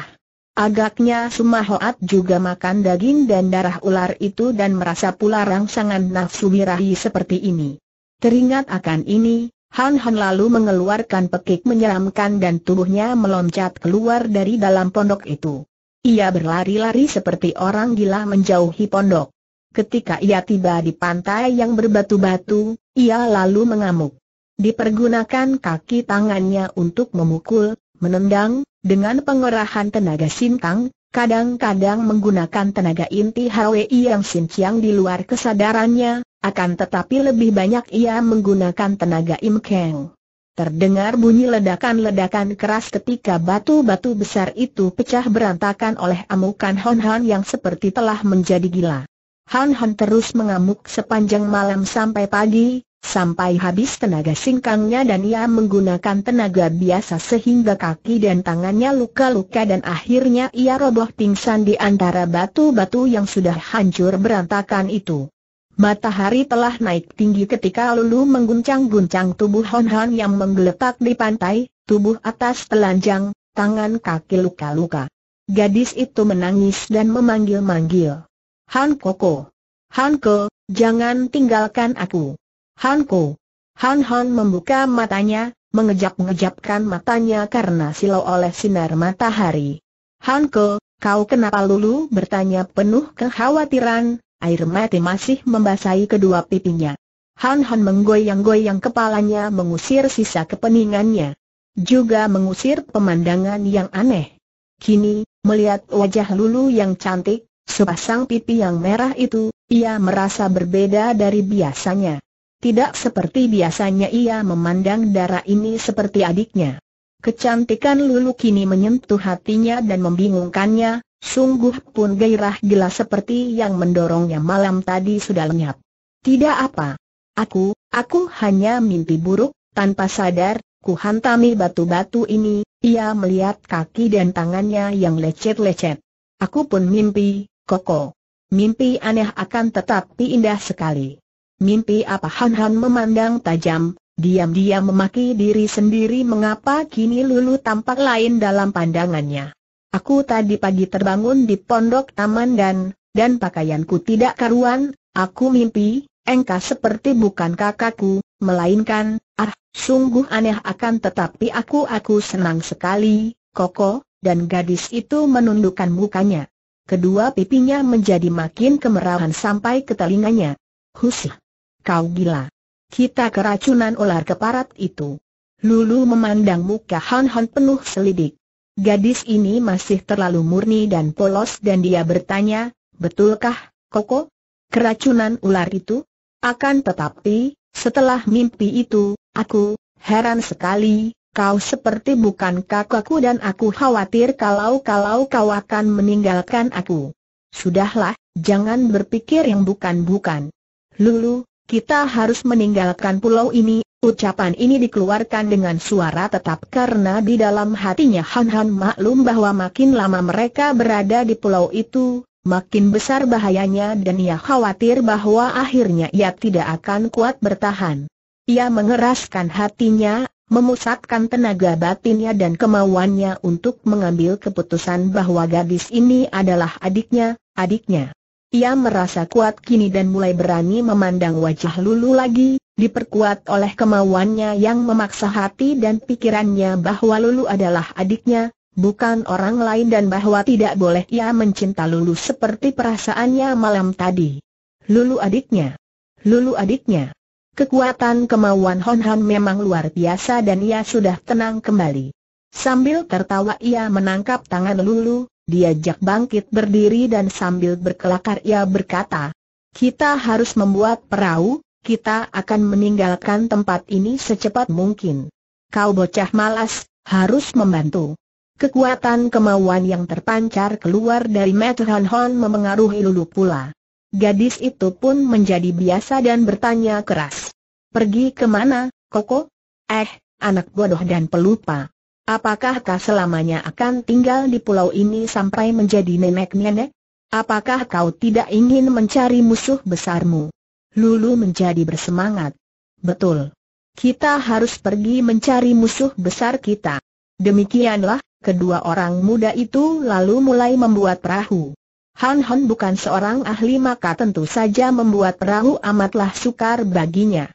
Agaknya Sumahoat juga makan daging dan darah ular itu dan merasa pula rangsangan nafsu birahi seperti ini. Teringat akan ini, Han Han lalu mengeluarkan pekik menyeramkan dan tubuhnya meloncat keluar dari dalam pondok itu. Ia berlari-lari seperti orang gila menjauhi pondok. Ketika ia tiba di pantai yang berbatu-batu, ia lalu mengamuk. Dipergunakan kaki tangannya untuk memukul, menendang, dengan pengerahan tenaga sintang, kadang-kadang menggunakan tenaga inti HWI yang sinciang di luar kesadarannya, akan tetapi lebih banyak ia menggunakan tenaga imkeng. Terdengar bunyi ledakan-ledakan keras ketika batu-batu besar itu pecah berantakan oleh amukan Hon Han yang seperti telah menjadi gila. Hon Han terus mengamuk sepanjang malam sampai pagi, sampai habis tenaga singkangnya dan ia menggunakan tenaga biasa sehingga kaki dan tangannya luka-luka dan akhirnya ia roboh pingsan di antara batu-batu yang sudah hancur berantakan itu. Matahari telah naik tinggi ketika Lulu mengguncang-guncang tubuh Hon Han yang menggeletak di pantai, tubuh atas telanjang, tangan kaki luka-luka. Gadis itu menangis dan memanggil-manggil. Han Koko! Han Ko, jangan tinggalkan aku! Han Ko! Han Han membuka matanya, mengejap-ngejapkan matanya karena silau oleh sinar matahari. Han Ko, kau kenapa Lulu bertanya penuh kekhawatiran, Air mati masih membasahi kedua pipinya. Han Han menggoyang-goyang kepalanya mengusir sisa kepeningannya. Juga mengusir pemandangan yang aneh. Kini, melihat wajah Lulu yang cantik, sepasang pipi yang merah itu, ia merasa berbeda dari biasanya. Tidak seperti biasanya ia memandang darah ini seperti adiknya. Kecantikan Lulu kini menyentuh hatinya dan membingungkannya, Sungguh pun gairah gila seperti yang mendorongnya malam tadi sudah lenyap. Tidak apa. Aku, aku hanya mimpi buruk, tanpa sadar, ku hantami batu-batu ini, ia melihat kaki dan tangannya yang lecet-lecet. Aku pun mimpi, koko. Mimpi aneh akan tetapi indah sekali. Mimpi apa Han Han memandang tajam, diam-diam memaki diri sendiri mengapa kini Lulu tampak lain dalam pandangannya. Aku tadi pagi terbangun di pondok taman dan, dan pakaianku tidak karuan, aku mimpi, engkau seperti bukan kakakku, melainkan, ah, sungguh aneh akan tetapi aku aku senang sekali, koko, dan gadis itu menundukkan mukanya. Kedua pipinya menjadi makin kemerahan sampai ke telinganya. Husih! Kau gila! Kita keracunan ular keparat itu. Lulu memandang muka Han Han penuh selidik. Gadis ini masih terlalu murni dan polos dan dia bertanya, betulkah, Koko? Keracunan ular itu? Akan tetapi, setelah mimpi itu, aku, heran sekali, kau seperti bukan kakakku dan aku khawatir kalau-kalau kau akan meninggalkan aku. Sudahlah, jangan berpikir yang bukan-bukan. Lulu, kita harus meninggalkan pulau ini, Ucapan ini dikeluarkan dengan suara tetap karena di dalam hatinya Han Han maklum bahwa makin lama mereka berada di pulau itu, makin besar bahayanya dan ia khawatir bahwa akhirnya ia tidak akan kuat bertahan. Ia mengeraskan hatinya, memusatkan tenaga batinnya dan kemauannya untuk mengambil keputusan bahwa gadis ini adalah adiknya, adiknya. Ia merasa kuat kini dan mulai berani memandang wajah Lulu lagi, diperkuat oleh kemauannya yang memaksa hati dan pikirannya bahwa Lulu adalah adiknya, bukan orang lain dan bahwa tidak boleh ia mencinta Lulu seperti perasaannya malam tadi. Lulu adiknya. Lulu adiknya. Kekuatan kemauan Hon Han memang luar biasa dan ia sudah tenang kembali. Sambil tertawa ia menangkap tangan Lulu, diajak bangkit berdiri dan sambil berkelakar ia berkata, kita harus membuat perahu, kita akan meninggalkan tempat ini secepat mungkin. Kau bocah malas, harus membantu. Kekuatan kemauan yang terpancar keluar dari Matt Hon memengaruhi Lulu pula. Gadis itu pun menjadi biasa dan bertanya keras. Pergi kemana, Koko? Eh, anak bodoh dan pelupa. Apakah kau selamanya akan tinggal di pulau ini sampai menjadi nenek-nenek? Apakah kau tidak ingin mencari musuh besarmu? Lulu menjadi bersemangat. Betul. Kita harus pergi mencari musuh besar kita. Demikianlah, kedua orang muda itu lalu mulai membuat perahu. Han Han bukan seorang ahli maka tentu saja membuat perahu amatlah sukar baginya.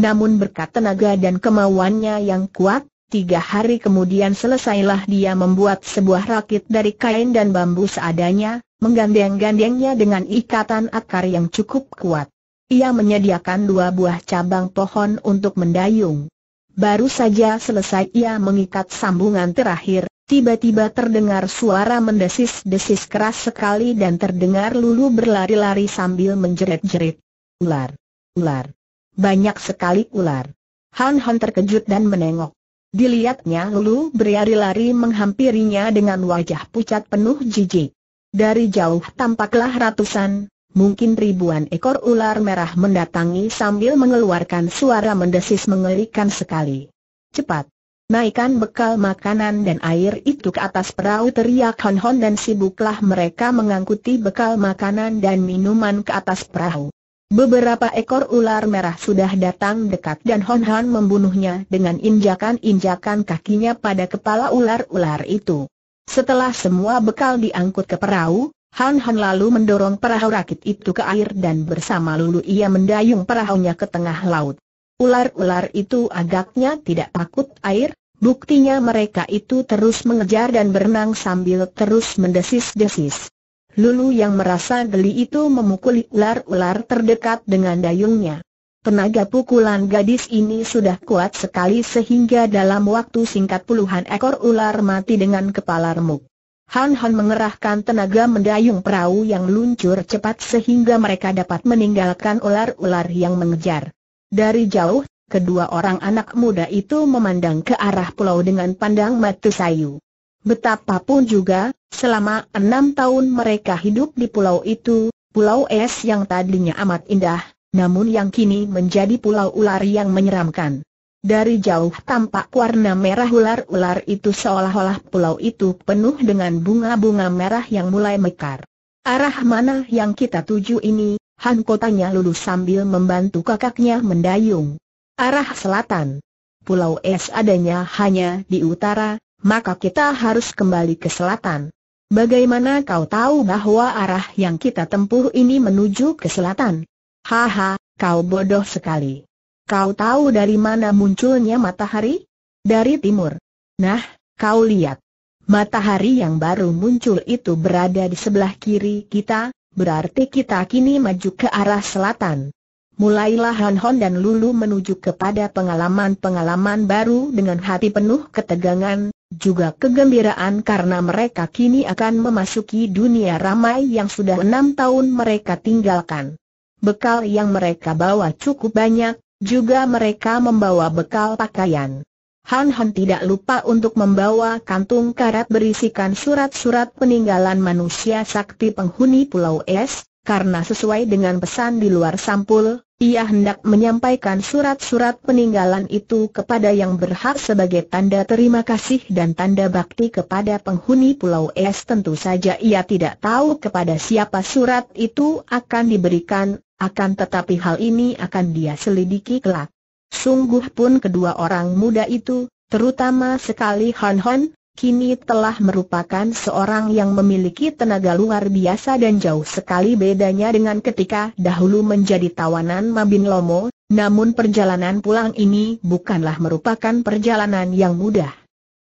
Namun berkat tenaga dan kemauannya yang kuat, tiga hari kemudian selesailah dia membuat sebuah rakit dari kain dan bambu seadanya, menggandeng-gandengnya dengan ikatan akar yang cukup kuat. Ia menyediakan dua buah cabang pohon untuk mendayung. Baru saja selesai ia mengikat sambungan terakhir, tiba-tiba terdengar suara mendesis-desis keras sekali dan terdengar Lulu berlari-lari sambil menjerit-jerit. Ular! Ular! Banyak sekali ular! Han Han terkejut dan menengok. Dilihatnya Lulu berlari-lari menghampirinya dengan wajah pucat penuh jijik. Dari jauh tampaklah ratusan, mungkin ribuan ekor ular merah mendatangi sambil mengeluarkan suara mendesis mengerikan sekali. Cepat! naikan bekal makanan dan air itu ke atas perahu teriak Hon Hon dan sibuklah mereka mengangkuti bekal makanan dan minuman ke atas perahu. Beberapa ekor ular merah sudah datang dekat dan Hon Hon membunuhnya dengan injakan-injakan kakinya pada kepala ular-ular itu. Setelah semua bekal diangkut ke perahu, Han Han lalu mendorong perahu rakit itu ke air dan bersama Lulu ia mendayung perahunya ke tengah laut. Ular-ular itu agaknya tidak takut air, buktinya mereka itu terus mengejar dan berenang sambil terus mendesis-desis. Lulu yang merasa geli itu memukul ular-ular terdekat dengan dayungnya. Tenaga pukulan gadis ini sudah kuat sekali sehingga dalam waktu singkat puluhan ekor ular mati dengan kepala remuk. Han Han mengerahkan tenaga mendayung perahu yang meluncur cepat sehingga mereka dapat meninggalkan ular-ular yang mengejar. Dari jauh, kedua orang anak muda itu memandang ke arah pulau dengan pandang mata sayu. Betapapun juga, selama enam tahun mereka hidup di pulau itu, pulau es yang tadinya amat indah, namun yang kini menjadi pulau ular yang menyeramkan. Dari jauh tampak warna merah ular-ular itu seolah-olah pulau itu penuh dengan bunga-bunga merah yang mulai mekar. Arah mana yang kita tuju ini? Han kotanya lulu sambil membantu kakaknya mendayung. Arah selatan. Pulau es adanya hanya di utara, maka kita harus kembali ke selatan. Bagaimana kau tahu bahwa arah yang kita tempuh ini menuju ke selatan? Haha, kau bodoh sekali. Kau tahu dari mana munculnya matahari? Dari timur. Nah, kau lihat. Matahari yang baru muncul itu berada di sebelah kiri kita, berarti kita kini maju ke arah selatan. Mulailah Han Hon dan Lulu menuju kepada pengalaman-pengalaman baru dengan hati penuh ketegangan, juga kegembiraan karena mereka kini akan memasuki dunia ramai yang sudah enam tahun mereka tinggalkan. Bekal yang mereka bawa cukup banyak, juga mereka membawa bekal pakaian. Han Han tidak lupa untuk membawa kantung karat berisikan surat-surat peninggalan manusia sakti penghuni Pulau Es, karena sesuai dengan pesan di luar sampul, ia hendak menyampaikan surat-surat peninggalan itu kepada yang berhak sebagai tanda terima kasih dan tanda bakti kepada penghuni Pulau Es. Tentu saja ia tidak tahu kepada siapa surat itu akan diberikan, akan tetapi hal ini akan dia selidiki kelak. Sungguh pun kedua orang muda itu, terutama sekali Hon Hon, kini telah merupakan seorang yang memiliki tenaga luar biasa dan jauh sekali bedanya dengan ketika dahulu menjadi tawanan Mabin Lomo, namun perjalanan pulang ini bukanlah merupakan perjalanan yang mudah.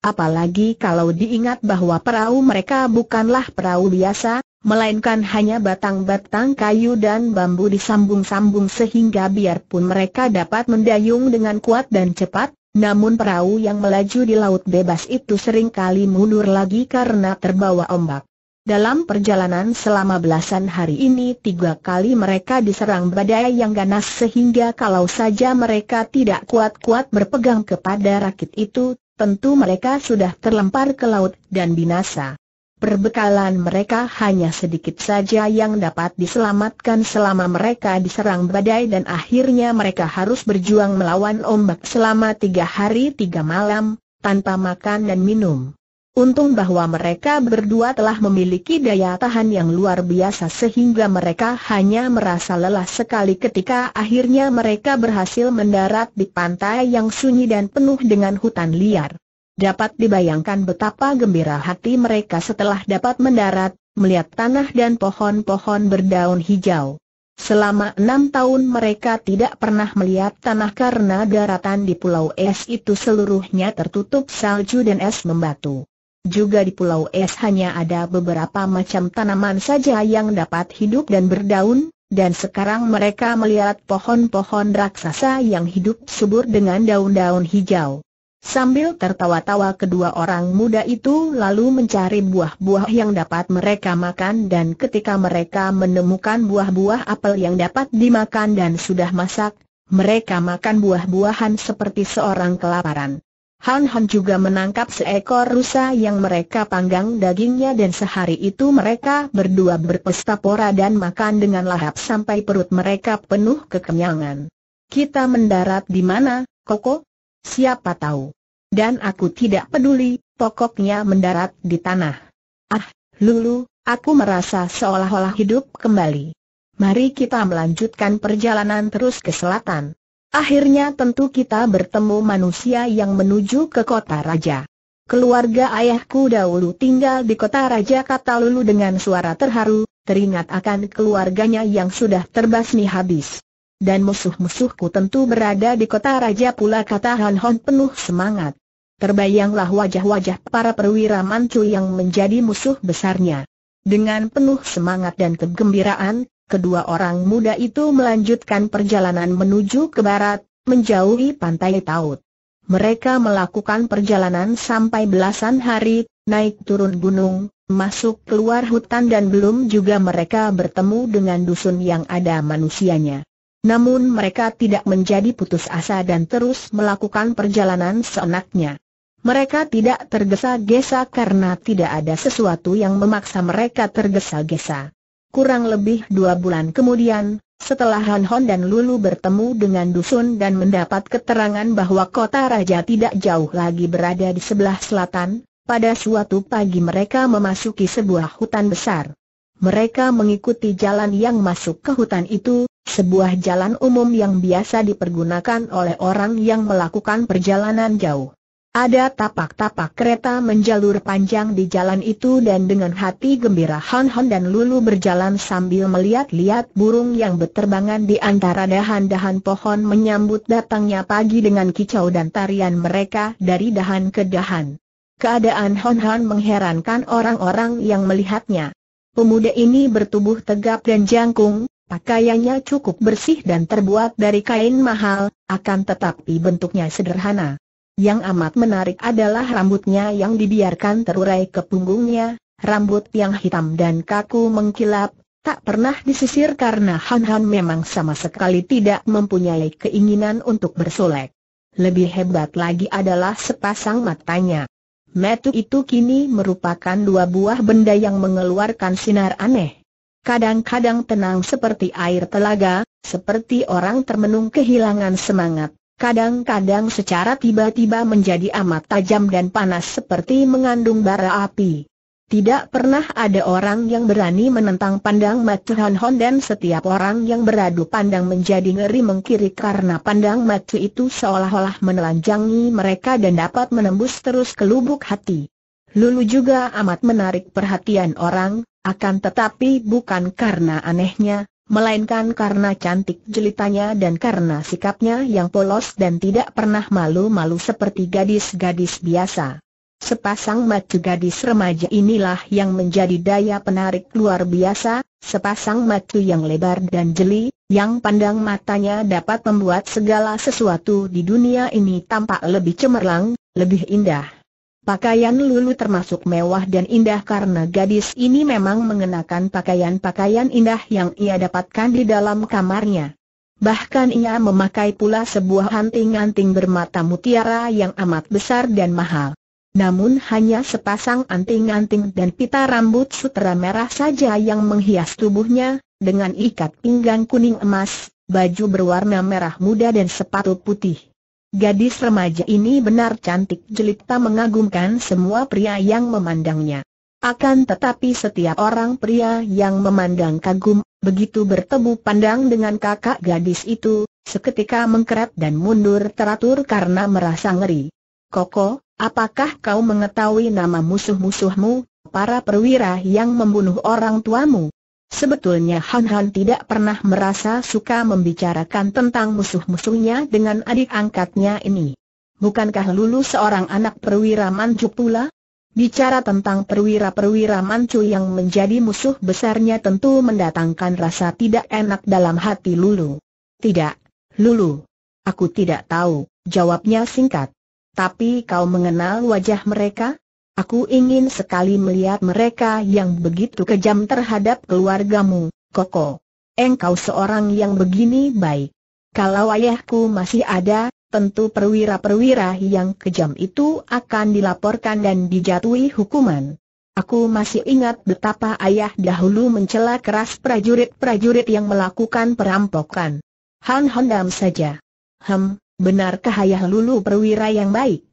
Apalagi kalau diingat bahwa perahu mereka bukanlah perahu biasa, melainkan hanya batang-batang kayu dan bambu disambung-sambung sehingga biarpun mereka dapat mendayung dengan kuat dan cepat, namun perahu yang melaju di laut bebas itu seringkali mundur lagi karena terbawa ombak. Dalam perjalanan selama belasan hari ini tiga kali mereka diserang badai yang ganas sehingga kalau saja mereka tidak kuat-kuat berpegang kepada rakit itu, tentu mereka sudah terlempar ke laut dan binasa. Perbekalan mereka hanya sedikit saja yang dapat diselamatkan selama mereka diserang badai dan akhirnya mereka harus berjuang melawan ombak selama tiga hari tiga malam, tanpa makan dan minum. Untung bahwa mereka berdua telah memiliki daya tahan yang luar biasa sehingga mereka hanya merasa lelah sekali ketika akhirnya mereka berhasil mendarat di pantai yang sunyi dan penuh dengan hutan liar. Dapat dibayangkan betapa gembira hati mereka setelah dapat mendarat, melihat tanah dan pohon-pohon berdaun hijau. Selama enam tahun mereka tidak pernah melihat tanah karena daratan di Pulau Es itu seluruhnya tertutup salju dan es membatu. Juga di Pulau Es hanya ada beberapa macam tanaman saja yang dapat hidup dan berdaun, dan sekarang mereka melihat pohon-pohon raksasa yang hidup subur dengan daun-daun hijau. Sambil tertawa-tawa kedua orang muda itu lalu mencari buah-buah yang dapat mereka makan dan ketika mereka menemukan buah-buah apel yang dapat dimakan dan sudah masak, mereka makan buah-buahan seperti seorang kelaparan. Han Han juga menangkap seekor rusa yang mereka panggang dagingnya dan sehari itu mereka berdua berpesta pora dan makan dengan lahap sampai perut mereka penuh kekenyangan. Kita mendarat di mana, Koko? Siapa tahu? Dan aku tidak peduli, pokoknya mendarat di tanah. Ah, Lulu, aku merasa seolah-olah hidup kembali. Mari kita melanjutkan perjalanan terus ke selatan. Akhirnya tentu kita bertemu manusia yang menuju ke kota raja. Keluarga ayahku dahulu tinggal di kota raja kata Lulu dengan suara terharu, teringat akan keluarganya yang sudah terbasmi habis. Dan musuh-musuhku tentu berada di kota raja pula kata Han Hon penuh semangat. Terbayanglah wajah-wajah para perwira mancu yang menjadi musuh besarnya. Dengan penuh semangat dan kegembiraan, kedua orang muda itu melanjutkan perjalanan menuju ke barat, menjauhi pantai Taut. Mereka melakukan perjalanan sampai belasan hari, naik turun gunung, masuk keluar hutan dan belum juga mereka bertemu dengan dusun yang ada manusianya. Namun mereka tidak menjadi putus asa dan terus melakukan perjalanan seenaknya. Mereka tidak tergesa-gesa karena tidak ada sesuatu yang memaksa mereka tergesa-gesa. Kurang lebih dua bulan kemudian, setelah Han Hon dan Lulu bertemu dengan Dusun dan mendapat keterangan bahwa kota raja tidak jauh lagi berada di sebelah selatan, pada suatu pagi mereka memasuki sebuah hutan besar. Mereka mengikuti jalan yang masuk ke hutan itu, sebuah jalan umum yang biasa dipergunakan oleh orang yang melakukan perjalanan jauh. Ada tapak-tapak kereta menjalur panjang di jalan itu dan dengan hati gembira Han Han dan Lulu berjalan sambil melihat-lihat burung yang berterbangan di antara dahan-dahan pohon menyambut datangnya pagi dengan kicau dan tarian mereka dari dahan ke dahan. Keadaan Han Han mengherankan orang-orang yang melihatnya. Pemuda ini bertubuh tegap dan jangkung, Pakaiannya cukup bersih dan terbuat dari kain mahal, akan tetapi bentuknya sederhana. Yang amat menarik adalah rambutnya yang dibiarkan terurai ke punggungnya, rambut yang hitam dan kaku mengkilap, tak pernah disisir karena Han Han memang sama sekali tidak mempunyai keinginan untuk bersolek. Lebih hebat lagi adalah sepasang matanya. Metu itu kini merupakan dua buah benda yang mengeluarkan sinar aneh kadang-kadang tenang seperti air telaga, seperti orang termenung kehilangan semangat, kadang-kadang secara tiba-tiba menjadi amat tajam dan panas seperti mengandung bara api. Tidak pernah ada orang yang berani menentang pandang Matu Hon Hon dan setiap orang yang beradu pandang menjadi ngeri mengkiri karena pandang Matu itu seolah-olah menelanjangi mereka dan dapat menembus terus ke lubuk hati. Lulu juga amat menarik perhatian orang, akan tetapi bukan karena anehnya, melainkan karena cantik jelitanya dan karena sikapnya yang polos dan tidak pernah malu-malu seperti gadis-gadis biasa. Sepasang mata gadis remaja inilah yang menjadi daya penarik luar biasa, sepasang mata yang lebar dan jeli, yang pandang matanya dapat membuat segala sesuatu di dunia ini tampak lebih cemerlang, lebih indah. Pakaian Lulu termasuk mewah dan indah karena gadis ini memang mengenakan pakaian-pakaian indah yang ia dapatkan di dalam kamarnya. Bahkan ia memakai pula sebuah anting-anting bermata mutiara yang amat besar dan mahal. Namun hanya sepasang anting-anting dan pita rambut sutera merah saja yang menghias tubuhnya, dengan ikat pinggang kuning emas, baju berwarna merah muda dan sepatu putih. Gadis remaja ini benar cantik jelita mengagumkan semua pria yang memandangnya. Akan tetapi setiap orang pria yang memandang kagum, begitu bertemu pandang dengan kakak gadis itu, seketika mengkeret dan mundur teratur karena merasa ngeri. Koko, apakah kau mengetahui nama musuh-musuhmu, para perwira yang membunuh orang tuamu? Sebetulnya Han Han tidak pernah merasa suka membicarakan tentang musuh-musuhnya dengan adik angkatnya ini. Bukankah Lulu seorang anak perwira Manchu pula? Bicara tentang perwira-perwira Manchu yang menjadi musuh besarnya tentu mendatangkan rasa tidak enak dalam hati Lulu. Tidak, Lulu. Aku tidak tahu, jawabnya singkat. Tapi kau mengenal wajah mereka? Aku ingin sekali melihat mereka yang begitu kejam terhadap keluargamu, Koko. Engkau seorang yang begini baik. Kalau ayahku masih ada, tentu perwira-perwira yang kejam itu akan dilaporkan dan dijatuhi hukuman. Aku masih ingat betapa ayah dahulu mencela keras prajurit-prajurit yang melakukan perampokan. Han Hondam saja. Hem, benarkah ayah lulu perwira yang baik?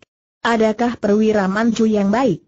Adakah perwira Manchu yang baik?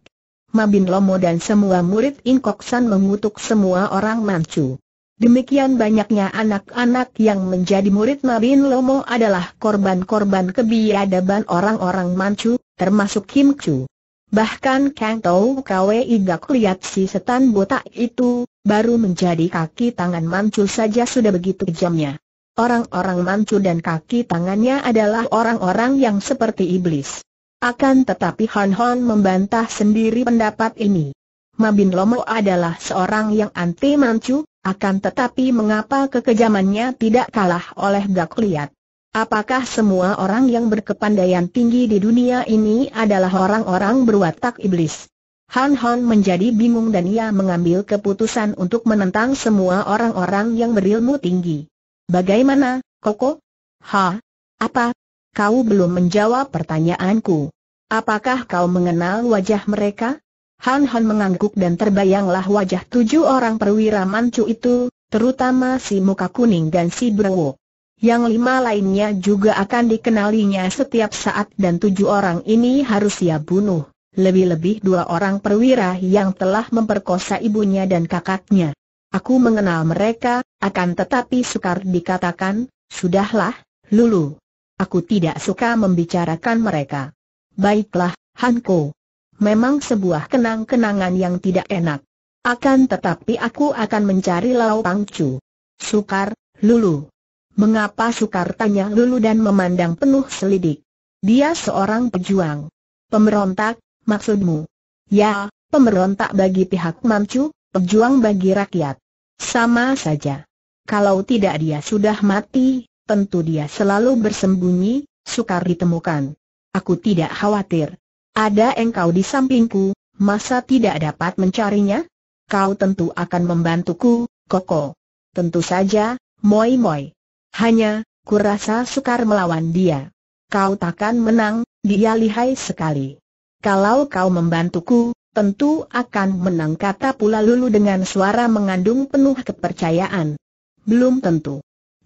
Mabin Lomo dan semua murid Inkoksan mengutuk semua orang Manchu. Demikian banyaknya anak-anak yang menjadi murid Mabin Lomo adalah korban-korban kebiadaban orang-orang Manchu, termasuk Kim Chu. Bahkan Kang Tau Kwe Igak lihat si setan botak itu, baru menjadi kaki tangan Manchu saja sudah begitu kejamnya. Orang-orang Manchu dan kaki tangannya adalah orang-orang yang seperti iblis. Akan tetapi Han Hon membantah sendiri pendapat ini. Mabin Lomo adalah seorang yang anti mancu, akan tetapi mengapa kekejamannya tidak kalah oleh Gak Liat? Apakah semua orang yang berkepandaian tinggi di dunia ini adalah orang-orang berwatak iblis? Han Han menjadi bingung dan ia mengambil keputusan untuk menentang semua orang-orang yang berilmu tinggi. Bagaimana, Koko? Ha? Apa? kau belum menjawab pertanyaanku. Apakah kau mengenal wajah mereka? Han Han mengangguk dan terbayanglah wajah tujuh orang perwira mancu itu, terutama si muka kuning dan si berwo. Yang lima lainnya juga akan dikenalinya setiap saat dan tujuh orang ini harus ia bunuh. Lebih-lebih dua orang perwira yang telah memperkosa ibunya dan kakaknya. Aku mengenal mereka, akan tetapi sukar dikatakan, sudahlah, Lulu. Aku tidak suka membicarakan mereka. Baiklah, Hanko. Memang sebuah kenang-kenangan yang tidak enak. Akan tetapi aku akan mencari Lau Pangcu. Sukar, Lulu. Mengapa Sukar tanya Lulu dan memandang penuh selidik? Dia seorang pejuang. Pemberontak, maksudmu? Ya, pemberontak bagi pihak Mancu, pejuang bagi rakyat. Sama saja. Kalau tidak dia sudah mati, Tentu dia selalu bersembunyi, sukar ditemukan. Aku tidak khawatir. Ada engkau di sampingku, masa tidak dapat mencarinya? Kau tentu akan membantuku, Koko. Tentu saja, Moi Moi. Hanya, kurasa sukar melawan dia. Kau takkan menang, dia lihai sekali. Kalau kau membantuku, tentu akan menang kata pula Lulu dengan suara mengandung penuh kepercayaan. Belum tentu.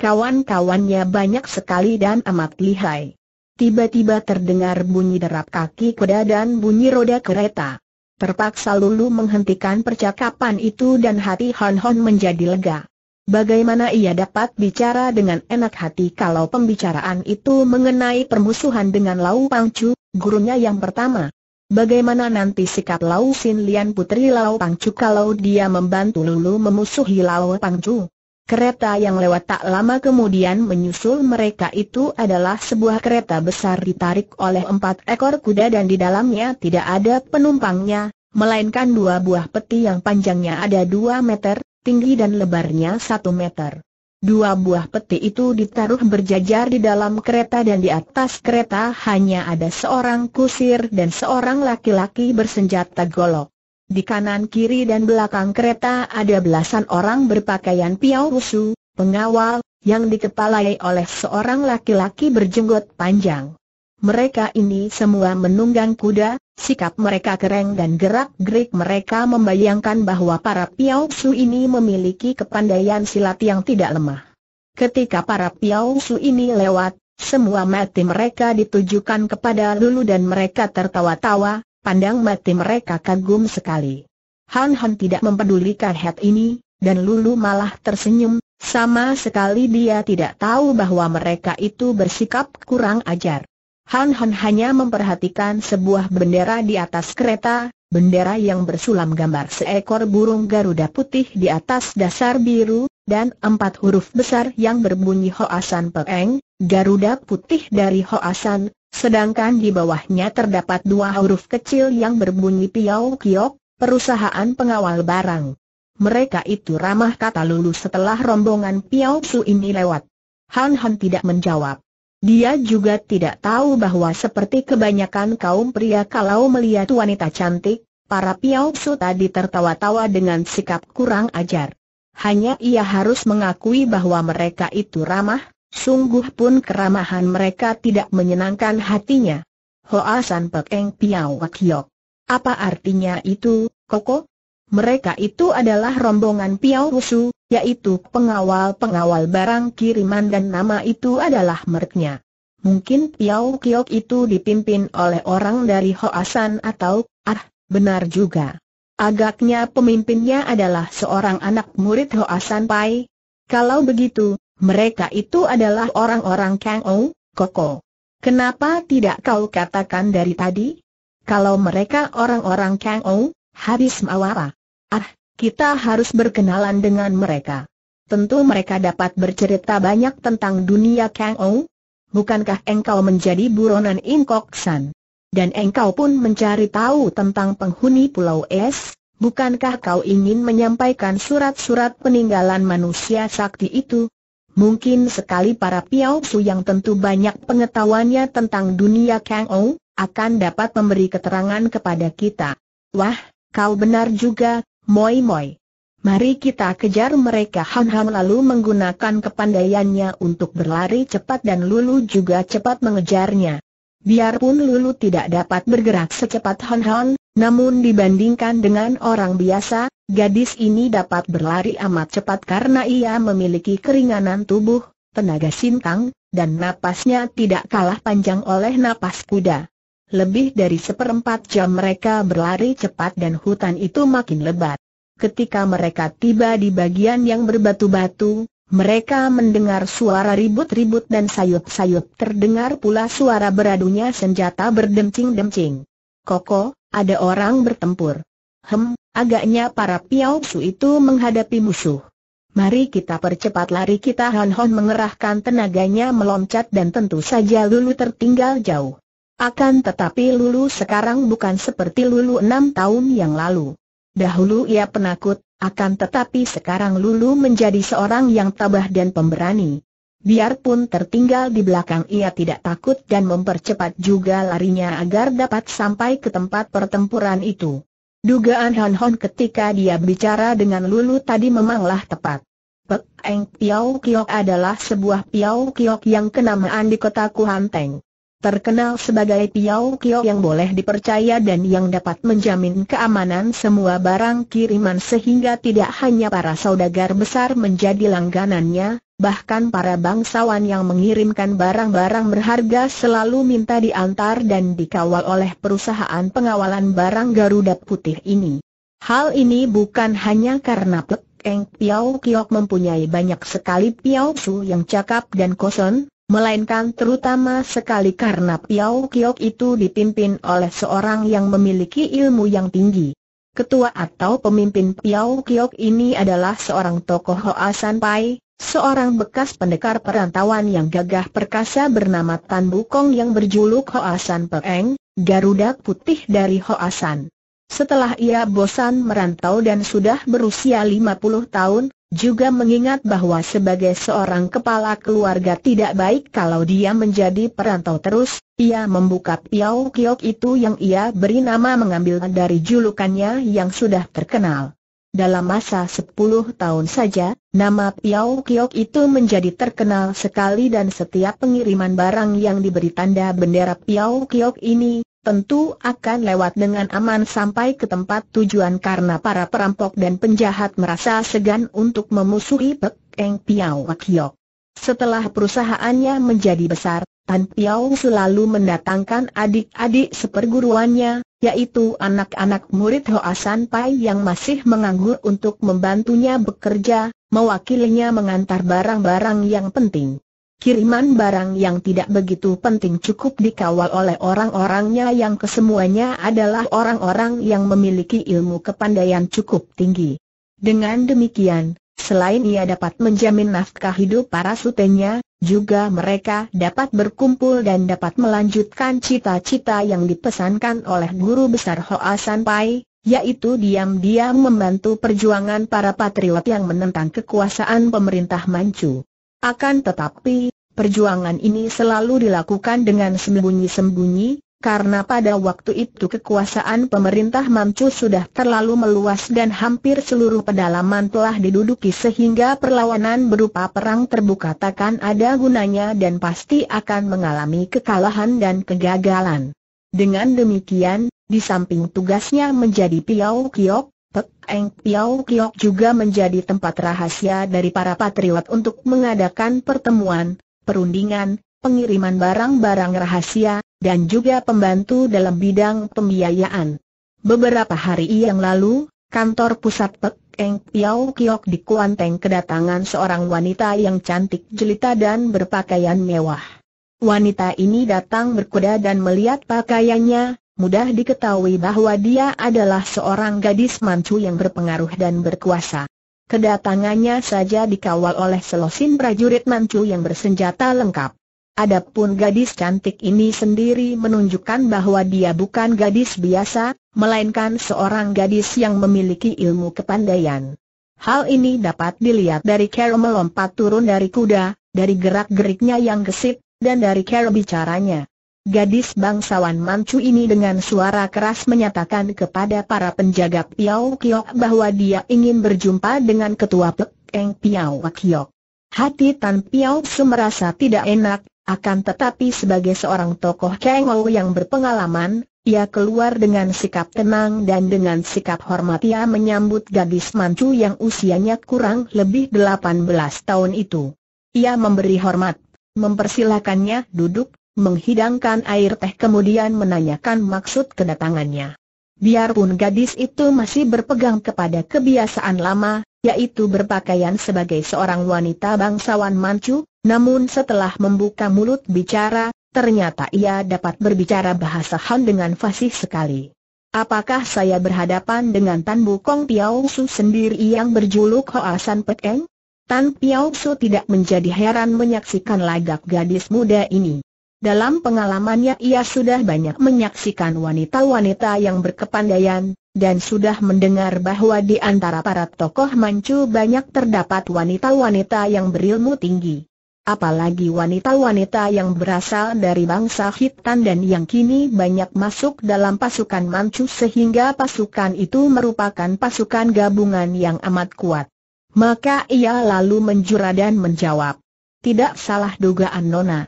Kawan-kawannya banyak sekali dan amat lihai. Tiba-tiba terdengar bunyi derap kaki kuda dan bunyi roda kereta. Terpaksa Lulu menghentikan percakapan itu dan hati Hon Hon menjadi lega. Bagaimana ia dapat bicara dengan enak hati kalau pembicaraan itu mengenai permusuhan dengan Lau Pangcu, gurunya yang pertama? Bagaimana nanti sikap Lau Sin Lian putri Lau Pangcu kalau dia membantu Lulu memusuhi Lau Pangcu? Kereta yang lewat tak lama kemudian menyusul mereka itu adalah sebuah kereta besar ditarik oleh empat ekor kuda dan di dalamnya tidak ada penumpangnya, melainkan dua buah peti yang panjangnya ada dua meter, tinggi dan lebarnya satu meter. Dua buah peti itu ditaruh berjajar di dalam kereta dan di atas kereta hanya ada seorang kusir dan seorang laki-laki bersenjata golok. Di kanan kiri dan belakang kereta ada belasan orang berpakaian piau rusu, pengawal, yang dikepalai oleh seorang laki-laki berjenggot panjang. Mereka ini semua menunggang kuda, sikap mereka kereng dan gerak-gerik mereka membayangkan bahwa para piau su ini memiliki kepandaian silat yang tidak lemah. Ketika para piau su ini lewat, semua mati mereka ditujukan kepada Lulu dan mereka tertawa-tawa, Pandang mati mereka kagum sekali. Han Han tidak mempedulikan head ini, dan Lulu malah tersenyum, sama sekali dia tidak tahu bahwa mereka itu bersikap kurang ajar. Han Han hanya memperhatikan sebuah bendera di atas kereta, bendera yang bersulam gambar seekor burung Garuda putih di atas dasar biru, dan empat huruf besar yang berbunyi Hoasan Peeng, Garuda putih dari Hoasan, Sedangkan di bawahnya terdapat dua huruf kecil yang berbunyi Piau Kiok, perusahaan pengawal barang. Mereka itu ramah kata Lulu setelah rombongan Piau Su ini lewat. Han Han tidak menjawab. Dia juga tidak tahu bahwa seperti kebanyakan kaum pria kalau melihat wanita cantik, para Piau Su tadi tertawa-tawa dengan sikap kurang ajar. Hanya ia harus mengakui bahwa mereka itu ramah, Sungguh pun keramahan mereka tidak menyenangkan hatinya. Hoa San Pekeng Piao Kiok. Apa artinya itu, Koko? Mereka itu adalah rombongan Piao Rusu, yaitu pengawal-pengawal barang kiriman dan nama itu adalah merknya. Mungkin Piao Kiok itu dipimpin oleh orang dari Hoasan atau, ah, benar juga. Agaknya pemimpinnya adalah seorang anak murid Hoasan Pai. Kalau begitu, mereka itu adalah orang-orang Kang Ou, Koko. Kenapa tidak kau katakan dari tadi? Kalau mereka orang-orang Kang Ou, habis mawara. Ah, kita harus berkenalan dengan mereka. Tentu mereka dapat bercerita banyak tentang dunia Kang Ou. Bukankah engkau menjadi buronan Inkok San? Dan engkau pun mencari tahu tentang penghuni Pulau Es, bukankah kau ingin menyampaikan surat-surat peninggalan manusia sakti itu? Mungkin sekali para Su yang tentu banyak pengetahuannya tentang dunia Kang Ou, akan dapat memberi keterangan kepada kita. Wah, kau benar juga, Moi Moi. Mari kita kejar mereka Han Han lalu menggunakan kepandaiannya untuk berlari cepat dan Lulu juga cepat mengejarnya. Biarpun Lulu tidak dapat bergerak secepat Han Han, namun dibandingkan dengan orang biasa, gadis ini dapat berlari amat cepat karena ia memiliki keringanan tubuh, tenaga sintang, dan napasnya tidak kalah panjang oleh napas kuda. Lebih dari seperempat jam mereka berlari cepat dan hutan itu makin lebat. Ketika mereka tiba di bagian yang berbatu-batu, mereka mendengar suara ribut-ribut dan sayup-sayup terdengar pula suara beradunya senjata berdencing-dencing. Koko, ada orang bertempur. Hem, agaknya para Su itu menghadapi musuh. Mari kita percepat lari kita Han Hon mengerahkan tenaganya meloncat dan tentu saja Lulu tertinggal jauh. Akan tetapi Lulu sekarang bukan seperti Lulu enam tahun yang lalu. Dahulu ia penakut, akan tetapi sekarang Lulu menjadi seorang yang tabah dan pemberani. Biarpun tertinggal di belakang ia tidak takut dan mempercepat juga larinya agar dapat sampai ke tempat pertempuran itu. Dugaan Han Hon ketika dia bicara dengan Lulu tadi memanglah tepat. Pek Eng Piao Kiok adalah sebuah piao Kiok yang kenamaan di kota Kuhanteng terkenal sebagai Piao Kio yang boleh dipercaya dan yang dapat menjamin keamanan semua barang kiriman sehingga tidak hanya para saudagar besar menjadi langganannya, bahkan para bangsawan yang mengirimkan barang-barang berharga selalu minta diantar dan dikawal oleh perusahaan pengawalan barang Garuda Putih ini. Hal ini bukan hanya karena Pek Eng Piao Kiok mempunyai banyak sekali Piao Su yang cakap dan kosong, melainkan terutama sekali karena piau Kiok itu dipimpin oleh seorang yang memiliki ilmu yang tinggi. Ketua atau pemimpin piau Kiok ini adalah seorang tokoh Hoa San Pai, seorang bekas pendekar perantauan yang gagah perkasa bernama Tan Bukong yang berjuluk Hoa San Peng, Garuda Putih dari Hoa San. Setelah ia bosan merantau dan sudah berusia 50 tahun, juga mengingat bahwa sebagai seorang kepala keluarga tidak baik kalau dia menjadi perantau terus, ia membuka piau kiok itu yang ia beri nama mengambil dari julukannya yang sudah terkenal. Dalam masa sepuluh tahun saja, nama Piao Kiok itu menjadi terkenal sekali dan setiap pengiriman barang yang diberi tanda bendera Piao Kiok ini, tentu akan lewat dengan aman sampai ke tempat tujuan karena para perampok dan penjahat merasa segan untuk memusuhi Pek Eng Piao Setelah perusahaannya menjadi besar, Tan Piao selalu mendatangkan adik-adik seperguruannya, yaitu anak-anak murid Hoa San Pai yang masih menganggur untuk membantunya bekerja, mewakilinya mengantar barang-barang yang penting. Kiriman barang yang tidak begitu penting cukup dikawal oleh orang-orangnya yang kesemuanya adalah orang-orang yang memiliki ilmu kepandaian cukup tinggi. Dengan demikian, Selain ia dapat menjamin nafkah hidup para sutenya, juga mereka dapat berkumpul dan dapat melanjutkan cita-cita yang dipesankan oleh guru besar Hoa San Pai, yaitu diam-diam membantu perjuangan para patriot yang menentang kekuasaan pemerintah Manchu. Akan tetapi, perjuangan ini selalu dilakukan dengan sembunyi-sembunyi, karena pada waktu itu kekuasaan pemerintah Manchu sudah terlalu meluas dan hampir seluruh pedalaman telah diduduki sehingga perlawanan berupa perang terbuka takkan ada gunanya dan pasti akan mengalami kekalahan dan kegagalan. Dengan demikian, di samping tugasnya menjadi Piao Kiok, Pek Eng Piao Kiok juga menjadi tempat rahasia dari para patriot untuk mengadakan pertemuan, perundingan, pengiriman barang-barang rahasia, dan juga pembantu dalam bidang pembiayaan. Beberapa hari yang lalu, kantor pusat Pek Eng Piao Kiok di Kuanteng kedatangan seorang wanita yang cantik jelita dan berpakaian mewah. Wanita ini datang berkuda dan melihat pakaiannya, mudah diketahui bahwa dia adalah seorang gadis mancu yang berpengaruh dan berkuasa. Kedatangannya saja dikawal oleh selosin prajurit mancu yang bersenjata lengkap. Adapun gadis cantik ini sendiri menunjukkan bahwa dia bukan gadis biasa, melainkan seorang gadis yang memiliki ilmu kepandaian. Hal ini dapat dilihat dari Carol melompat turun dari kuda, dari gerak-geriknya yang gesit, dan dari cara bicaranya. Gadis bangsawan mancu ini dengan suara keras menyatakan kepada para penjaga Piao Kiok bahwa dia ingin berjumpa dengan ketua Pekeng Eng Piao Kiok. Hati Tan Piao Su merasa tidak enak, akan tetapi sebagai seorang tokoh Ou yang berpengalaman, ia keluar dengan sikap tenang dan dengan sikap hormat ia menyambut gadis mancu yang usianya kurang lebih 18 tahun itu. Ia memberi hormat, mempersilahkannya duduk menghidangkan air teh kemudian menanyakan maksud kedatangannya. Biarpun gadis itu masih berpegang kepada kebiasaan lama, yaitu berpakaian sebagai seorang wanita bangsawan Manchu, namun setelah membuka mulut bicara, ternyata ia dapat berbicara bahasa Han dengan fasih sekali. Apakah saya berhadapan dengan Tan Bukong Piao Su sendiri yang berjuluk Hoa Hoasan Peteng? Tan Piao Su tidak menjadi heran menyaksikan lagak gadis muda ini. Dalam pengalamannya ia sudah banyak menyaksikan wanita-wanita yang berkepandaian, dan sudah mendengar bahwa di antara para tokoh mancu banyak terdapat wanita-wanita yang berilmu tinggi. Apalagi wanita-wanita yang berasal dari bangsa Hitan dan yang kini banyak masuk dalam pasukan Manchu sehingga pasukan itu merupakan pasukan gabungan yang amat kuat. Maka ia lalu menjura dan menjawab. Tidak salah dugaan Nona.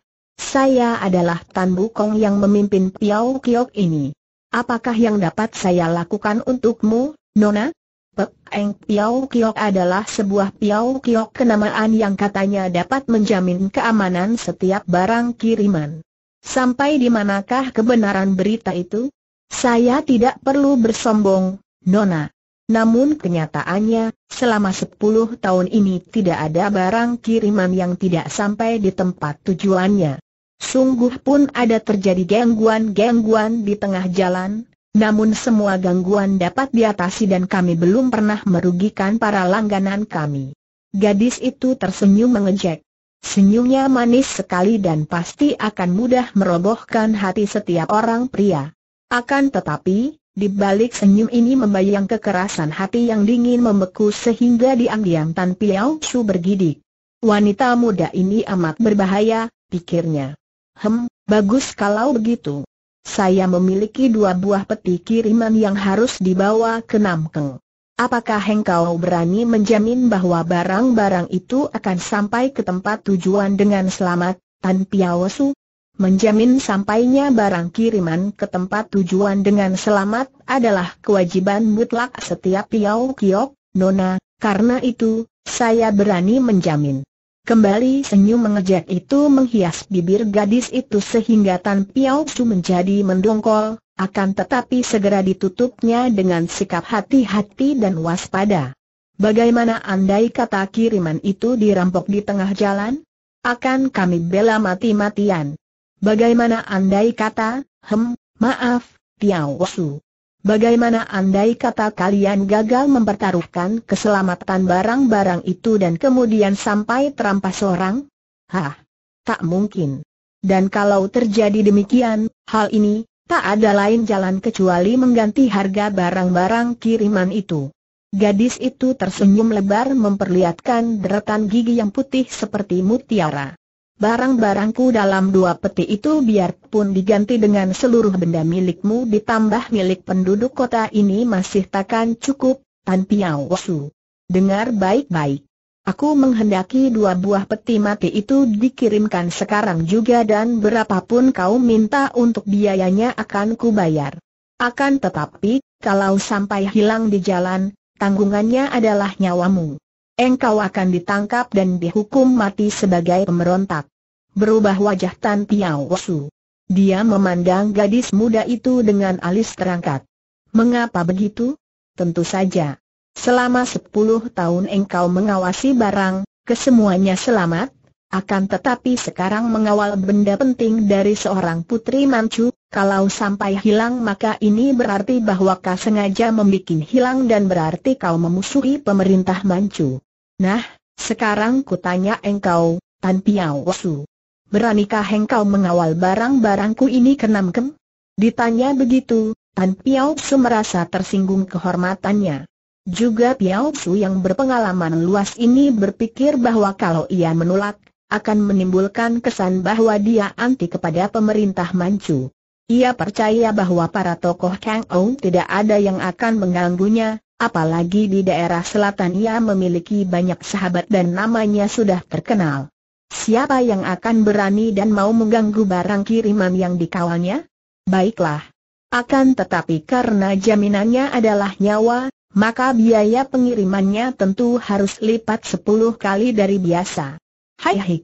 Saya adalah Tan Bukong yang memimpin Piau Kiok ini. Apakah yang dapat saya lakukan untukmu, Nona? Peng Eng Piau Kiok adalah sebuah Piau Kiok kenamaan yang katanya dapat menjamin keamanan setiap barang kiriman. Sampai di manakah kebenaran berita itu? Saya tidak perlu bersombong, Nona. Namun kenyataannya, selama 10 tahun ini tidak ada barang kiriman yang tidak sampai di tempat tujuannya. Sungguh pun ada terjadi gangguan-gangguan di tengah jalan, namun semua gangguan dapat diatasi dan kami belum pernah merugikan para langganan kami. Gadis itu tersenyum mengejek. Senyumnya manis sekali dan pasti akan mudah merobohkan hati setiap orang pria. Akan tetapi, di balik senyum ini membayang kekerasan hati yang dingin membeku sehingga diam-diam Tan Piao Chu bergidik. Wanita muda ini amat berbahaya, pikirnya. Hem, bagus kalau begitu. Saya memiliki dua buah peti kiriman yang harus dibawa ke Namkeng. Apakah hengkau berani menjamin bahwa barang-barang itu akan sampai ke tempat tujuan dengan selamat, Tan Piaosu? Menjamin sampainya barang kiriman ke tempat tujuan dengan selamat adalah kewajiban mutlak setiap Piao Kiok, Nona, karena itu, saya berani menjamin. Kembali senyum mengejek itu menghias bibir gadis itu sehingga Tan Piao Su menjadi mendongkol, akan tetapi segera ditutupnya dengan sikap hati-hati dan waspada. Bagaimana andai kata kiriman itu dirampok di tengah jalan? Akan kami bela mati-matian. Bagaimana andai kata, hem, maaf, Piao Su. Bagaimana andai kata kalian gagal mempertaruhkan keselamatan barang-barang itu dan kemudian sampai terampas orang? Hah, tak mungkin. Dan kalau terjadi demikian, hal ini, tak ada lain jalan kecuali mengganti harga barang-barang kiriman itu. Gadis itu tersenyum lebar memperlihatkan deretan gigi yang putih seperti mutiara. Barang-barangku dalam dua peti itu biarpun diganti dengan seluruh benda milikmu ditambah milik penduduk kota ini masih takkan cukup, Tan Piao Su. Dengar baik-baik. Aku menghendaki dua buah peti mati itu dikirimkan sekarang juga dan berapapun kau minta untuk biayanya akan kubayar. Akan tetapi, kalau sampai hilang di jalan, tanggungannya adalah nyawamu engkau akan ditangkap dan dihukum mati sebagai pemberontak. Berubah wajah Tan Piao Su. Dia memandang gadis muda itu dengan alis terangkat. Mengapa begitu? Tentu saja. Selama sepuluh tahun engkau mengawasi barang, kesemuanya selamat, akan tetapi sekarang mengawal benda penting dari seorang putri Manchu, kalau sampai hilang maka ini berarti bahwa kau sengaja membuat hilang dan berarti kau memusuhi pemerintah Manchu. Nah, sekarang kutanya engkau, Tan Piao Su. Beranikah engkau mengawal barang-barangku ini kenamkem? Ditanya begitu, Tan Piao Su merasa tersinggung kehormatannya. Juga Piao Su yang berpengalaman luas ini berpikir bahwa kalau ia menolak, akan menimbulkan kesan bahwa dia anti kepada pemerintah Manchu. Ia percaya bahwa para tokoh Kang Ou tidak ada yang akan mengganggunya, Apalagi di daerah selatan ia memiliki banyak sahabat dan namanya sudah terkenal. Siapa yang akan berani dan mau mengganggu barang kiriman yang dikawalnya? Baiklah. Akan tetapi karena jaminannya adalah nyawa, maka biaya pengirimannya tentu harus lipat 10 kali dari biasa. Hai hai.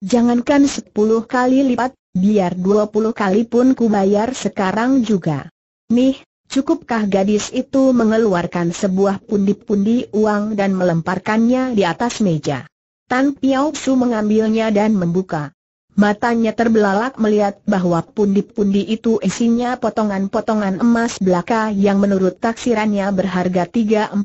Jangankan 10 kali lipat, biar 20 kali pun kubayar sekarang juga. Nih, Cukupkah gadis itu mengeluarkan sebuah pundi-pundi uang dan melemparkannya di atas meja? Tan Piao Su mengambilnya dan membuka. Matanya terbelalak melihat bahwa pundi-pundi itu isinya potongan-potongan emas belaka yang menurut taksirannya berharga 340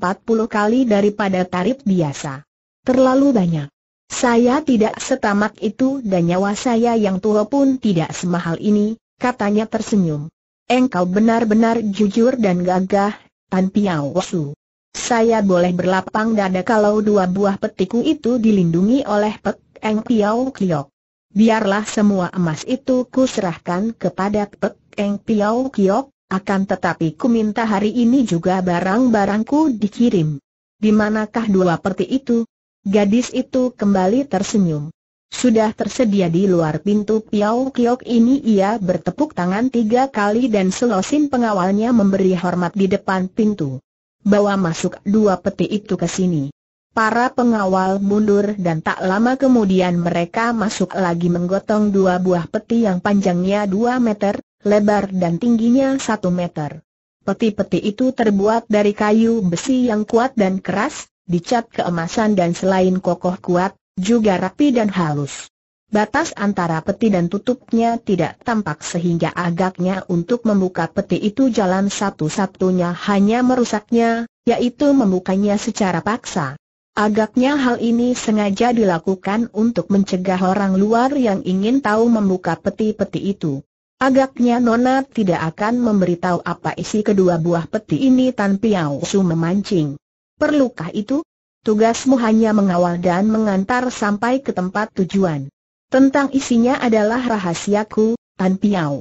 kali daripada tarif biasa. Terlalu banyak. Saya tidak setamak itu dan nyawa saya yang tua pun tidak semahal ini, katanya tersenyum. Engkau benar-benar jujur dan gagah, Tan Piao Su. Saya boleh berlapang dada kalau dua buah petiku itu dilindungi oleh Pek Eng Piao Kiyok. Biarlah semua emas itu kuserahkan kepada Pek Eng Piao Kiyok, akan tetapi ku minta hari ini juga barang-barangku dikirim. Di manakah dua peti itu? Gadis itu kembali tersenyum. Sudah tersedia di luar pintu Piau Kiok ini ia bertepuk tangan tiga kali dan selosin pengawalnya memberi hormat di depan pintu. Bawa masuk dua peti itu ke sini. Para pengawal mundur dan tak lama kemudian mereka masuk lagi menggotong dua buah peti yang panjangnya dua meter, lebar dan tingginya satu meter. Peti-peti itu terbuat dari kayu besi yang kuat dan keras, dicat keemasan dan selain kokoh kuat, juga rapi dan halus. Batas antara peti dan tutupnya tidak tampak sehingga agaknya untuk membuka peti itu jalan satu-satunya hanya merusaknya, yaitu membukanya secara paksa. Agaknya hal ini sengaja dilakukan untuk mencegah orang luar yang ingin tahu membuka peti-peti itu. Agaknya Nona tidak akan memberitahu apa isi kedua buah peti ini tanpa Yao Su memancing. Perlukah itu? tugasmu hanya mengawal dan mengantar sampai ke tempat tujuan. Tentang isinya adalah rahasiaku, Tan Piao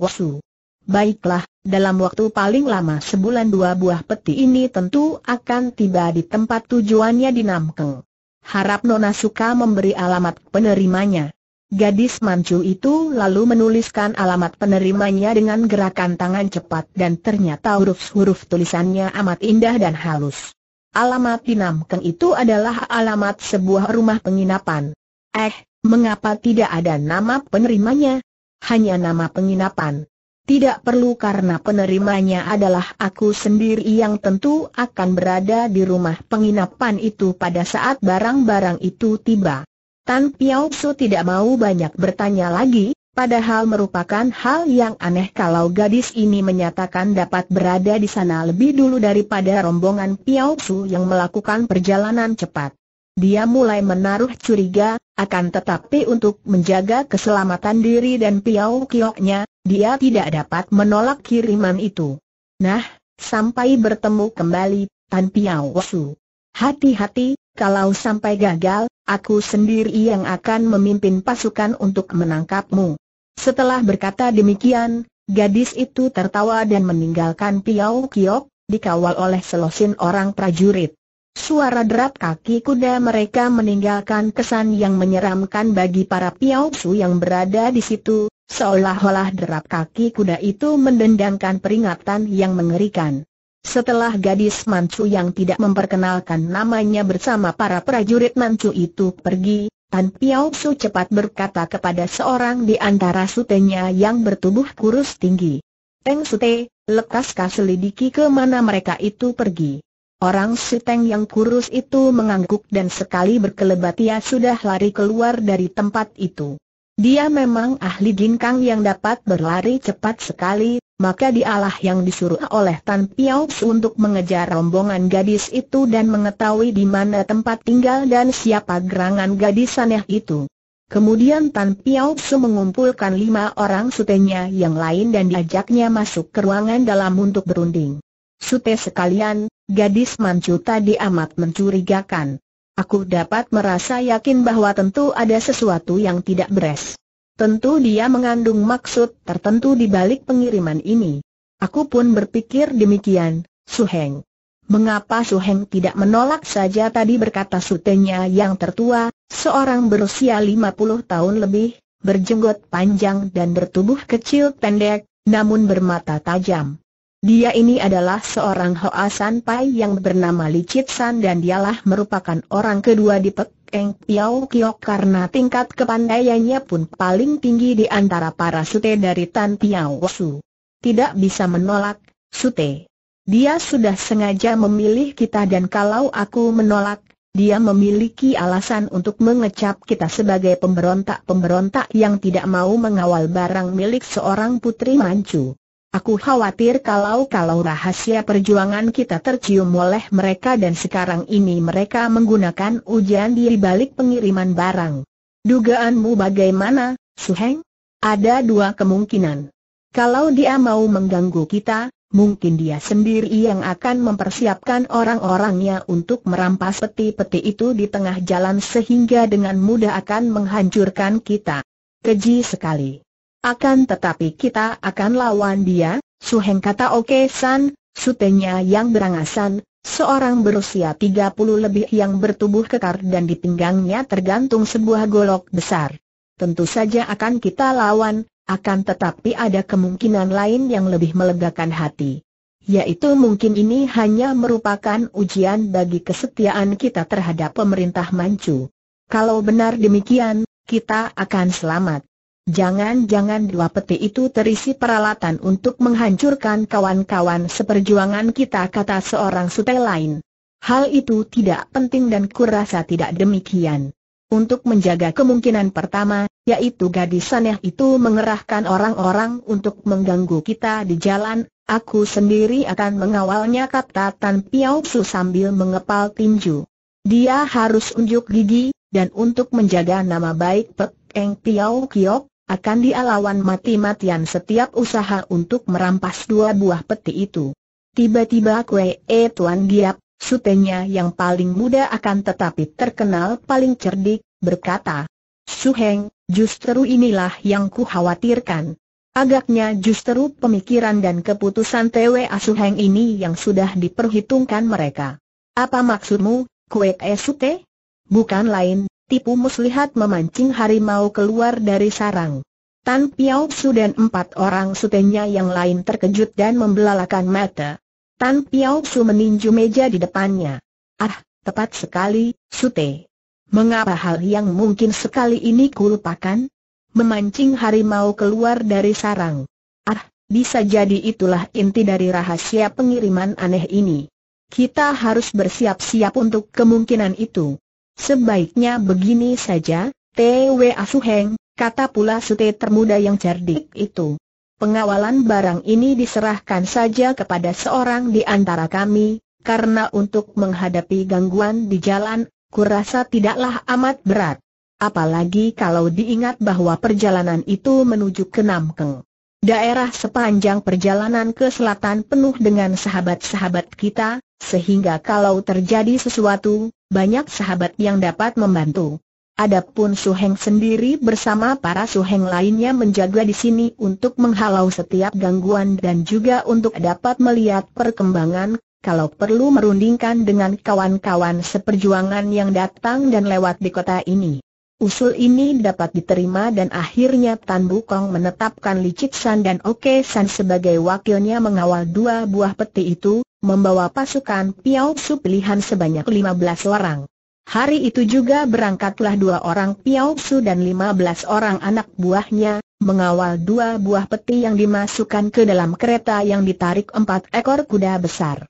Baiklah, dalam waktu paling lama sebulan dua buah peti ini tentu akan tiba di tempat tujuannya di Namkeng. Harap Nona suka memberi alamat penerimanya. Gadis mancu itu lalu menuliskan alamat penerimanya dengan gerakan tangan cepat dan ternyata huruf-huruf tulisannya amat indah dan halus. Alamat Keng itu adalah alamat sebuah rumah penginapan. Eh, mengapa tidak ada nama penerimanya? Hanya nama penginapan. Tidak perlu karena penerimanya adalah aku sendiri yang tentu akan berada di rumah penginapan itu pada saat barang-barang itu tiba. Tan Piao Su tidak mau banyak bertanya lagi, Padahal merupakan hal yang aneh kalau gadis ini menyatakan dapat berada di sana lebih dulu daripada rombongan Piao Su yang melakukan perjalanan cepat. Dia mulai menaruh curiga, akan tetapi untuk menjaga keselamatan diri dan Piao Kioknya, dia tidak dapat menolak kiriman itu. Nah, sampai bertemu kembali, Tan Piao Su. Hati-hati, kalau sampai gagal, aku sendiri yang akan memimpin pasukan untuk menangkapmu. Setelah berkata demikian, gadis itu tertawa dan meninggalkan Piau Kiok, dikawal oleh selosin orang prajurit. Suara derap kaki kuda mereka meninggalkan kesan yang menyeramkan bagi para Piau Su yang berada di situ, seolah-olah derap kaki kuda itu mendendangkan peringatan yang mengerikan. Setelah gadis Mancu yang tidak memperkenalkan namanya bersama para prajurit Mancu itu pergi, Tan Piao Su cepat berkata kepada seorang di antara sutenya yang bertubuh kurus tinggi. Teng Sute, lekaskah selidiki ke mana mereka itu pergi? Orang suteng yang kurus itu mengangguk dan sekali berkelebat ia sudah lari keluar dari tempat itu. Dia memang ahli ginkang yang dapat berlari cepat sekali, maka dialah yang disuruh oleh Tan Piaux untuk mengejar rombongan gadis itu dan mengetahui di mana tempat tinggal dan siapa gerangan gadis aneh itu. Kemudian Tan Piaux mengumpulkan lima orang sutenya yang lain dan diajaknya masuk ke ruangan dalam untuk berunding. Sute sekalian, gadis Mancu tadi amat mencurigakan. Aku dapat merasa yakin bahwa tentu ada sesuatu yang tidak beres. Tentu dia mengandung maksud tertentu di balik pengiriman ini. Aku pun berpikir demikian, Su Heng. Mengapa Su Heng tidak menolak saja tadi berkata sutenya yang tertua, seorang berusia 50 tahun lebih, berjenggot panjang dan bertubuh kecil pendek, namun bermata tajam. Dia ini adalah seorang Hoa San Pai yang bernama Li Chit San dan dialah merupakan orang kedua di Pek Eng Piao Kiok karena tingkat kepandaiannya pun paling tinggi di antara para sute dari Tan Piao Su. Tidak bisa menolak, sute. Dia sudah sengaja memilih kita dan kalau aku menolak, dia memiliki alasan untuk mengecap kita sebagai pemberontak-pemberontak yang tidak mau mengawal barang milik seorang putri mancu. Aku khawatir kalau-kalau rahasia perjuangan kita tercium oleh mereka dan sekarang ini mereka menggunakan ujian di balik pengiriman barang. Dugaanmu bagaimana, Suheng? Ada dua kemungkinan. Kalau dia mau mengganggu kita, mungkin dia sendiri yang akan mempersiapkan orang-orangnya untuk merampas peti-peti itu di tengah jalan sehingga dengan mudah akan menghancurkan kita. Keji sekali. Akan tetapi kita akan lawan dia, Su Heng kata Oke San, sutenya yang berangasan, seorang berusia 30 lebih yang bertubuh kekar dan di pinggangnya tergantung sebuah golok besar. Tentu saja akan kita lawan, akan tetapi ada kemungkinan lain yang lebih melegakan hati. Yaitu mungkin ini hanya merupakan ujian bagi kesetiaan kita terhadap pemerintah Manchu. Kalau benar demikian, kita akan selamat. Jangan-jangan dua peti itu terisi peralatan untuk menghancurkan kawan-kawan seperjuangan kita kata seorang sute lain. Hal itu tidak penting dan kurasa tidak demikian. Untuk menjaga kemungkinan pertama, yaitu gadis aneh itu mengerahkan orang-orang untuk mengganggu kita di jalan, aku sendiri akan mengawalnya kata Tan Piao Su sambil mengepal tinju. Dia harus unjuk gigi, dan untuk menjaga nama baik Pek Eng Piao Kiok, akan dialawan mati-matian setiap usaha untuk merampas dua buah peti itu. Tiba-tiba Kue E Tuan Giap, sutenya yang paling muda akan tetapi terkenal paling cerdik, berkata, Suheng, justru inilah yang kukhawatirkan. Agaknya justru pemikiran dan keputusan TWA Suheng ini yang sudah diperhitungkan mereka. Apa maksudmu, Kue E Sute? Bukan lain, tipu muslihat memancing harimau keluar dari sarang. Tan Piao Su dan empat orang sutenya yang lain terkejut dan membelalakan mata. Tan Piao Su meninju meja di depannya. Ah, tepat sekali, Sute. Mengapa hal yang mungkin sekali ini kulupakan? Memancing harimau keluar dari sarang. Ah, bisa jadi itulah inti dari rahasia pengiriman aneh ini. Kita harus bersiap-siap untuk kemungkinan itu. Sebaiknya begini saja, T.W. Asuheng, kata pula sute termuda yang cerdik itu. Pengawalan barang ini diserahkan saja kepada seorang di antara kami, karena untuk menghadapi gangguan di jalan, kurasa tidaklah amat berat. Apalagi kalau diingat bahwa perjalanan itu menuju ke Namkeng. Daerah sepanjang perjalanan ke selatan penuh dengan sahabat-sahabat kita, sehingga kalau terjadi sesuatu, banyak sahabat yang dapat membantu. Adapun Suheng sendiri bersama para Suheng lainnya menjaga di sini untuk menghalau setiap gangguan dan juga untuk dapat melihat perkembangan, kalau perlu merundingkan dengan kawan-kawan seperjuangan yang datang dan lewat di kota ini. Usul ini dapat diterima dan akhirnya Tan Bukong menetapkan Licik San dan Oke San sebagai wakilnya mengawal dua buah peti itu, membawa pasukan Piao Su pilihan sebanyak 15 orang. Hari itu juga berangkatlah dua orang Piao Su dan 15 orang anak buahnya, mengawal dua buah peti yang dimasukkan ke dalam kereta yang ditarik empat ekor kuda besar.